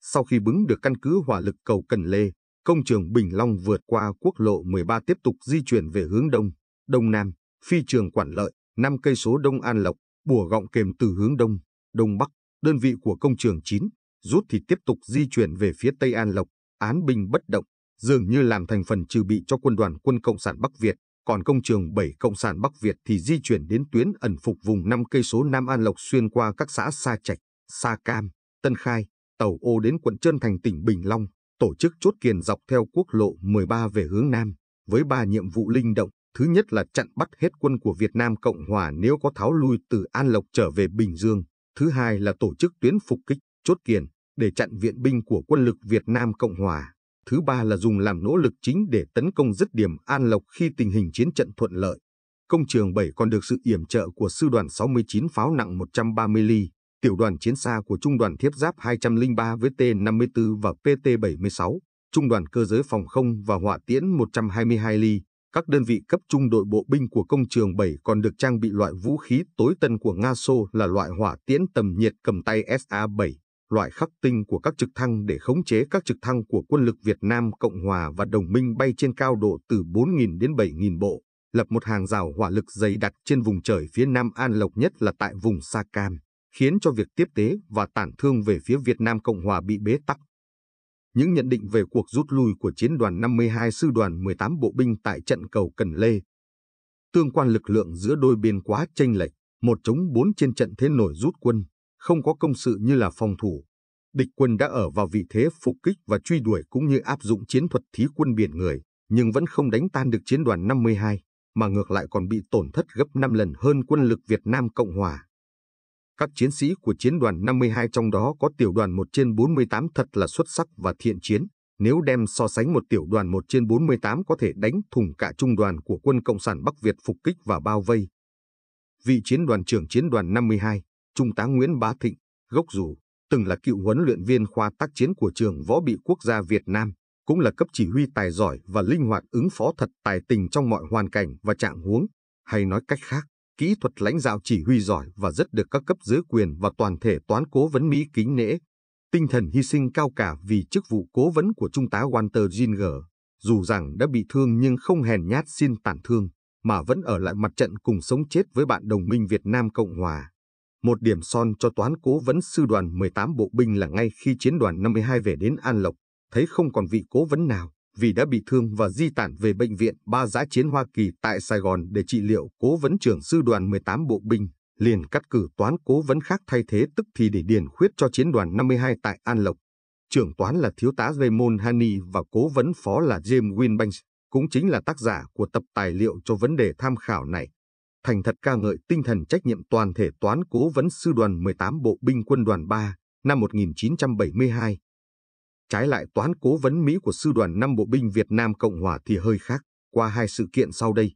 Sau khi bứng được căn cứ hỏa lực cầu Cần Lê, công trường Bình Long vượt qua quốc lộ 13 tiếp tục di chuyển về hướng đông, đông nam, phi trường Quản Lợi, 5 cây số đông An Lộc, bùa gọng kềm từ hướng đông, đông bắc, đơn vị của công trường 9, rút thì tiếp tục di chuyển về phía tây An Lộc, án binh bất động, dường như làm thành phần trừ bị cho quân đoàn quân Cộng sản Bắc Việt còn công trường 7 Cộng sản Bắc Việt thì di chuyển đến tuyến ẩn phục vùng 5 cây số Nam An Lộc xuyên qua các xã Sa Trạch, Sa Cam, Tân Khai, Tàu Ô đến quận Trơn Thành tỉnh Bình Long, tổ chức chốt kiền dọc theo quốc lộ 13 về hướng Nam, với ba nhiệm vụ linh động. Thứ nhất là chặn bắt hết quân của Việt Nam Cộng Hòa nếu có tháo lui từ An Lộc trở về Bình Dương. Thứ hai là tổ chức tuyến phục kích, chốt kiền, để chặn viện binh của quân lực Việt Nam Cộng Hòa. Thứ ba là dùng làm nỗ lực chính để tấn công dứt điểm An Lộc khi tình hình chiến trận thuận lợi. Công trường 7 còn được sự yểm trợ của sư đoàn 69 pháo nặng 130 ly, tiểu đoàn chiến xa của trung đoàn thiết giáp 203 với T-54 và PT-76, trung đoàn cơ giới phòng không và hỏa tiễn 122 ly. Các đơn vị cấp trung đội bộ binh của công trường 7 còn được trang bị loại vũ khí tối tân của Nga Xô là loại hỏa tiễn tầm nhiệt cầm tay SA-7 loại khắc tinh của các trực thăng để khống chế các trực thăng của quân lực Việt Nam Cộng Hòa và đồng minh bay trên cao độ từ 4.000 đến 7.000 bộ, lập một hàng rào hỏa lực dày đặc trên vùng trời phía Nam An Lộc nhất là tại vùng Sa Cam, khiến cho việc tiếp tế và tản thương về phía Việt Nam Cộng Hòa bị bế tắc. Những nhận định về cuộc rút lui của chiến đoàn 52 sư đoàn 18 bộ binh tại trận cầu Cần Lê. Tương quan lực lượng giữa đôi bên quá chênh lệch, một chống bốn trên trận thế nổi rút quân, không có công sự như là phòng thủ. Địch quân đã ở vào vị thế phục kích và truy đuổi cũng như áp dụng chiến thuật thí quân biển người, nhưng vẫn không đánh tan được chiến đoàn 52, mà ngược lại còn bị tổn thất gấp 5 lần hơn quân lực Việt Nam Cộng Hòa. Các chiến sĩ của chiến đoàn 52 trong đó có tiểu đoàn 1 trên 48 thật là xuất sắc và thiện chiến. Nếu đem so sánh một tiểu đoàn 1 trên 48 có thể đánh thùng cả trung đoàn của quân Cộng sản Bắc Việt phục kích và bao vây. Vị chiến đoàn trưởng chiến đoàn 52, Trung tá Nguyễn Bá Thịnh, gốc dù, từng là cựu huấn luyện viên khoa tác chiến của trường võ bị quốc gia Việt Nam, cũng là cấp chỉ huy tài giỏi và linh hoạt ứng phó thật tài tình trong mọi hoàn cảnh và trạng huống, hay nói cách khác, kỹ thuật lãnh đạo chỉ huy giỏi và rất được các cấp dưới quyền và toàn thể toán cố vấn Mỹ kính nể. Tinh thần hy sinh cao cả vì chức vụ cố vấn của Trung tá Walter Ginger, dù rằng đã bị thương nhưng không hèn nhát xin tàn thương, mà vẫn ở lại mặt trận cùng sống chết với bạn đồng minh Việt Nam Cộng Hòa. Một điểm son cho toán cố vấn sư đoàn 18 bộ binh là ngay khi chiến đoàn 52 về đến An Lộc, thấy không còn vị cố vấn nào vì đã bị thương và di tản về bệnh viện Ba Giã Chiến Hoa Kỳ tại Sài Gòn để trị liệu cố vấn trưởng sư đoàn 18 bộ binh, liền cắt cử toán cố vấn khác thay thế tức thì để điền khuyết cho chiến đoàn 52 tại An Lộc. Trưởng toán là thiếu tá Raymond Haney và cố vấn phó là James Winbanks, cũng chính là tác giả của tập tài liệu cho vấn đề tham khảo này thành thật ca ngợi tinh thần trách nhiệm toàn thể toán cố vấn sư đoàn 18 Bộ binh quân đoàn 3 năm 1972. Trái lại toán cố vấn Mỹ của sư đoàn 5 Bộ binh Việt Nam Cộng Hòa thì hơi khác, qua hai sự kiện sau đây.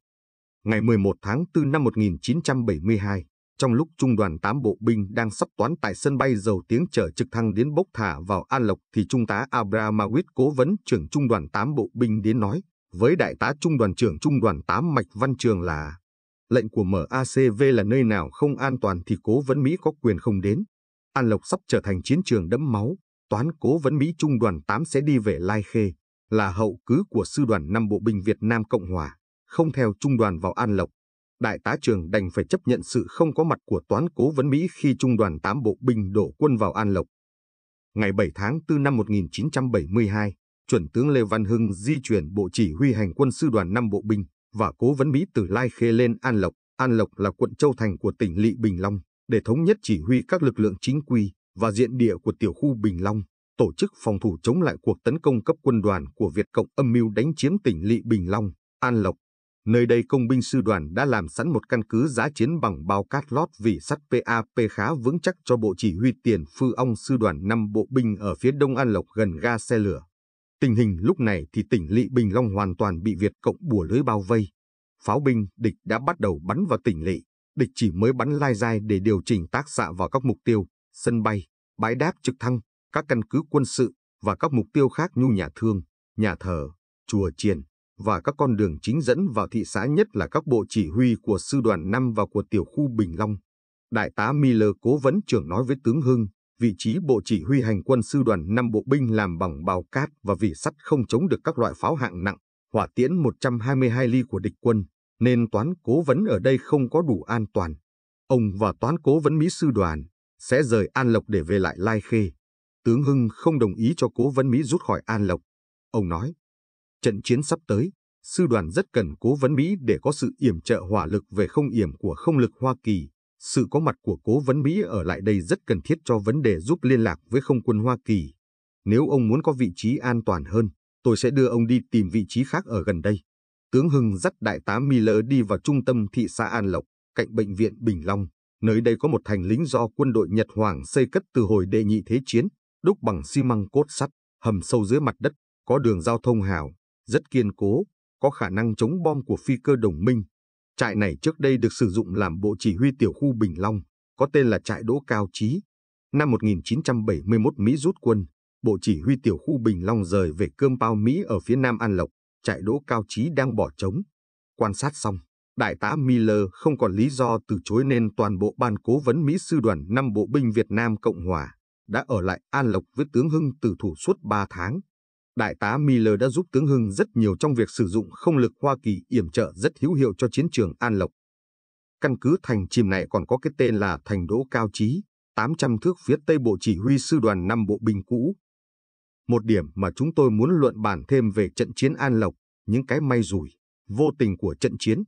Ngày 11 tháng 4 năm 1972, trong lúc trung đoàn 8 bộ binh đang sắp toán tại sân bay dầu tiếng chở trực thăng đến bốc thả vào An Lộc thì trung tá Abramawit cố vấn trưởng trung đoàn 8 bộ binh đến nói với đại tá trung đoàn trưởng trung đoàn 8 Mạch Văn Trường là lệnh của MACV là nơi nào không an toàn thì cố vấn Mỹ có quyền không đến. An Lộc sắp trở thành chiến trường đẫm máu, toán cố vấn Mỹ Trung đoàn 8 sẽ đi về Lai Khê, là hậu cứ của sư đoàn 5 bộ binh Việt Nam Cộng Hòa, không theo trung đoàn vào An Lộc. Đại tá trường đành phải chấp nhận sự không có mặt của toán cố vấn Mỹ khi trung đoàn 8 bộ binh đổ quân vào An Lộc. Ngày 7 tháng 4 năm 1972, chuẩn tướng Lê Văn Hưng di chuyển bộ chỉ huy hành quân sư đoàn 5 bộ binh và cố vấn Mỹ từ Lai Khê lên An Lộc. An Lộc là quận Châu Thành của tỉnh Lị Bình Long, để thống nhất chỉ huy các lực lượng chính quy và diện địa của tiểu khu Bình Long, tổ chức phòng thủ chống lại cuộc tấn công cấp quân đoàn của Việt Cộng âm mưu đánh chiếm tỉnh Lị Bình Long, An Lộc. Nơi đây công binh sư đoàn đã làm sẵn một căn cứ giá chiến bằng bao cát lót vì sắt PAP khá vững chắc cho bộ chỉ huy tiền phư ong sư đoàn 5 bộ binh ở phía đông An Lộc gần ga xe lửa. Tình hình lúc này thì tỉnh Lị Bình Long hoàn toàn bị Việt Cộng bùa lưới bao vây. Pháo binh địch đã bắt đầu bắn vào tỉnh Lị, địch chỉ mới bắn lai dai để điều chỉnh tác xạ vào các mục tiêu, sân bay, bãi đáp trực thăng, các căn cứ quân sự và các mục tiêu khác như nhà thương, nhà thờ, chùa chiền và các con đường chính dẫn vào thị xã nhất là các bộ chỉ huy của sư đoàn 5 và của tiểu khu Bình Long. Đại tá Miller cố vấn trưởng nói với tướng Hưng, vị trí bộ chỉ huy hành quân sư đoàn 5 bộ binh làm bằng bào cát và vỉ sắt không chống được các loại pháo hạng nặng, hỏa tiễn 122 ly của địch quân, nên toán cố vấn ở đây không có đủ an toàn. Ông và toán cố vấn Mỹ sư đoàn sẽ rời An Lộc để về lại Lai Khê. Tướng Hưng không đồng ý cho cố vấn Mỹ rút khỏi An Lộc. Ông nói, trận chiến sắp tới, sư đoàn rất cần cố vấn Mỹ để có sự yểm trợ hỏa lực về không yểm của không lực Hoa Kỳ sự có mặt của cố vấn Mỹ ở lại đây rất cần thiết cho vấn đề giúp liên lạc với không quân Hoa Kỳ. Nếu ông muốn có vị trí an toàn hơn, tôi sẽ đưa ông đi tìm vị trí khác ở gần đây. Tướng Hưng dắt đại tá Miller đi vào trung tâm thị xã An Lộc, cạnh bệnh viện Bình Long. Nơi đây có một thành lính do quân đội Nhật Hoàng xây cất từ hồi đệ nhị thế chiến, đúc bằng xi măng cốt sắt, hầm sâu dưới mặt đất, có đường giao thông hào, rất kiên cố, có khả năng chống bom của phi cơ đồng minh. Trại này trước đây được sử dụng làm bộ chỉ huy tiểu khu Bình Long, có tên là trại Đỗ Cao Chí Năm 1971 Mỹ rút quân, bộ chỉ huy tiểu khu Bình Long rời về Cơm bao Mỹ ở phía nam An Lộc, trại Đỗ Cao Chí đang bỏ trống. Quan sát xong, Đại tá Miller không còn lý do từ chối nên toàn bộ ban cố vấn Mỹ sư đoàn 5 bộ binh Việt Nam Cộng Hòa đã ở lại An Lộc với tướng Hưng từ thủ suốt 3 tháng. Đại tá Miller đã giúp tướng Hưng rất nhiều trong việc sử dụng không lực Hoa Kỳ yểm trợ rất hữu hiệu cho chiến trường An Lộc. Căn cứ thành chìm này còn có cái tên là Thành Đỗ Cao Trí, 800 thước phía tây bộ chỉ huy sư đoàn 5 bộ binh cũ. Một điểm mà chúng tôi muốn luận bàn thêm về trận chiến An Lộc, những cái may rủi, vô tình của trận chiến.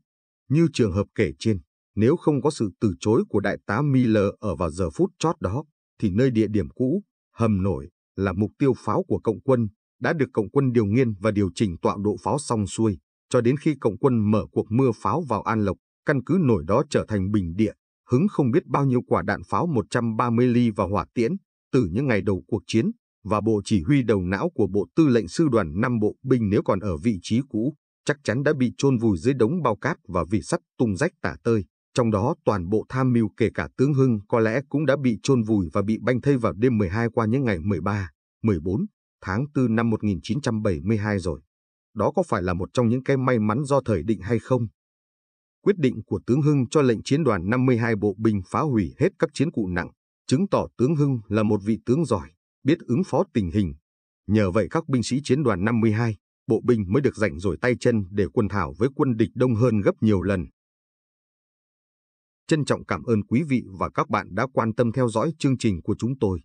Như trường hợp kể trên, nếu không có sự từ chối của đại tá Miller ở vào giờ phút chót đó, thì nơi địa điểm cũ, hầm nổi, là mục tiêu pháo của cộng quân đã được Cộng quân điều nghiên và điều chỉnh tọa độ pháo xong xuôi, cho đến khi Cộng quân mở cuộc mưa pháo vào An Lộc, căn cứ nổi đó trở thành bình địa, hứng không biết bao nhiêu quả đạn pháo 130 ly và hỏa tiễn, từ những ngày đầu cuộc chiến, và bộ chỉ huy đầu não của Bộ Tư lệnh Sư đoàn 5 Bộ binh nếu còn ở vị trí cũ, chắc chắn đã bị chôn vùi dưới đống bao cát và vỉ sắt tung rách tả tơi. Trong đó toàn bộ tham mưu kể cả tướng Hưng có lẽ cũng đã bị chôn vùi và bị banh thây vào đêm 12 qua những ngày 13, 14, tháng 4 năm 1972 rồi. Đó có phải là một trong những cái may mắn do thời định hay không? Quyết định của tướng Hưng cho lệnh chiến đoàn 52 bộ binh phá hủy hết các chiến cụ nặng, chứng tỏ tướng Hưng là một vị tướng giỏi, biết ứng phó tình hình. Nhờ vậy các binh sĩ chiến đoàn 52, bộ binh mới được rảnh rồi tay chân để quân thảo với quân địch đông hơn gấp nhiều lần. Trân trọng cảm ơn quý vị và các bạn đã quan tâm theo dõi chương trình của chúng tôi.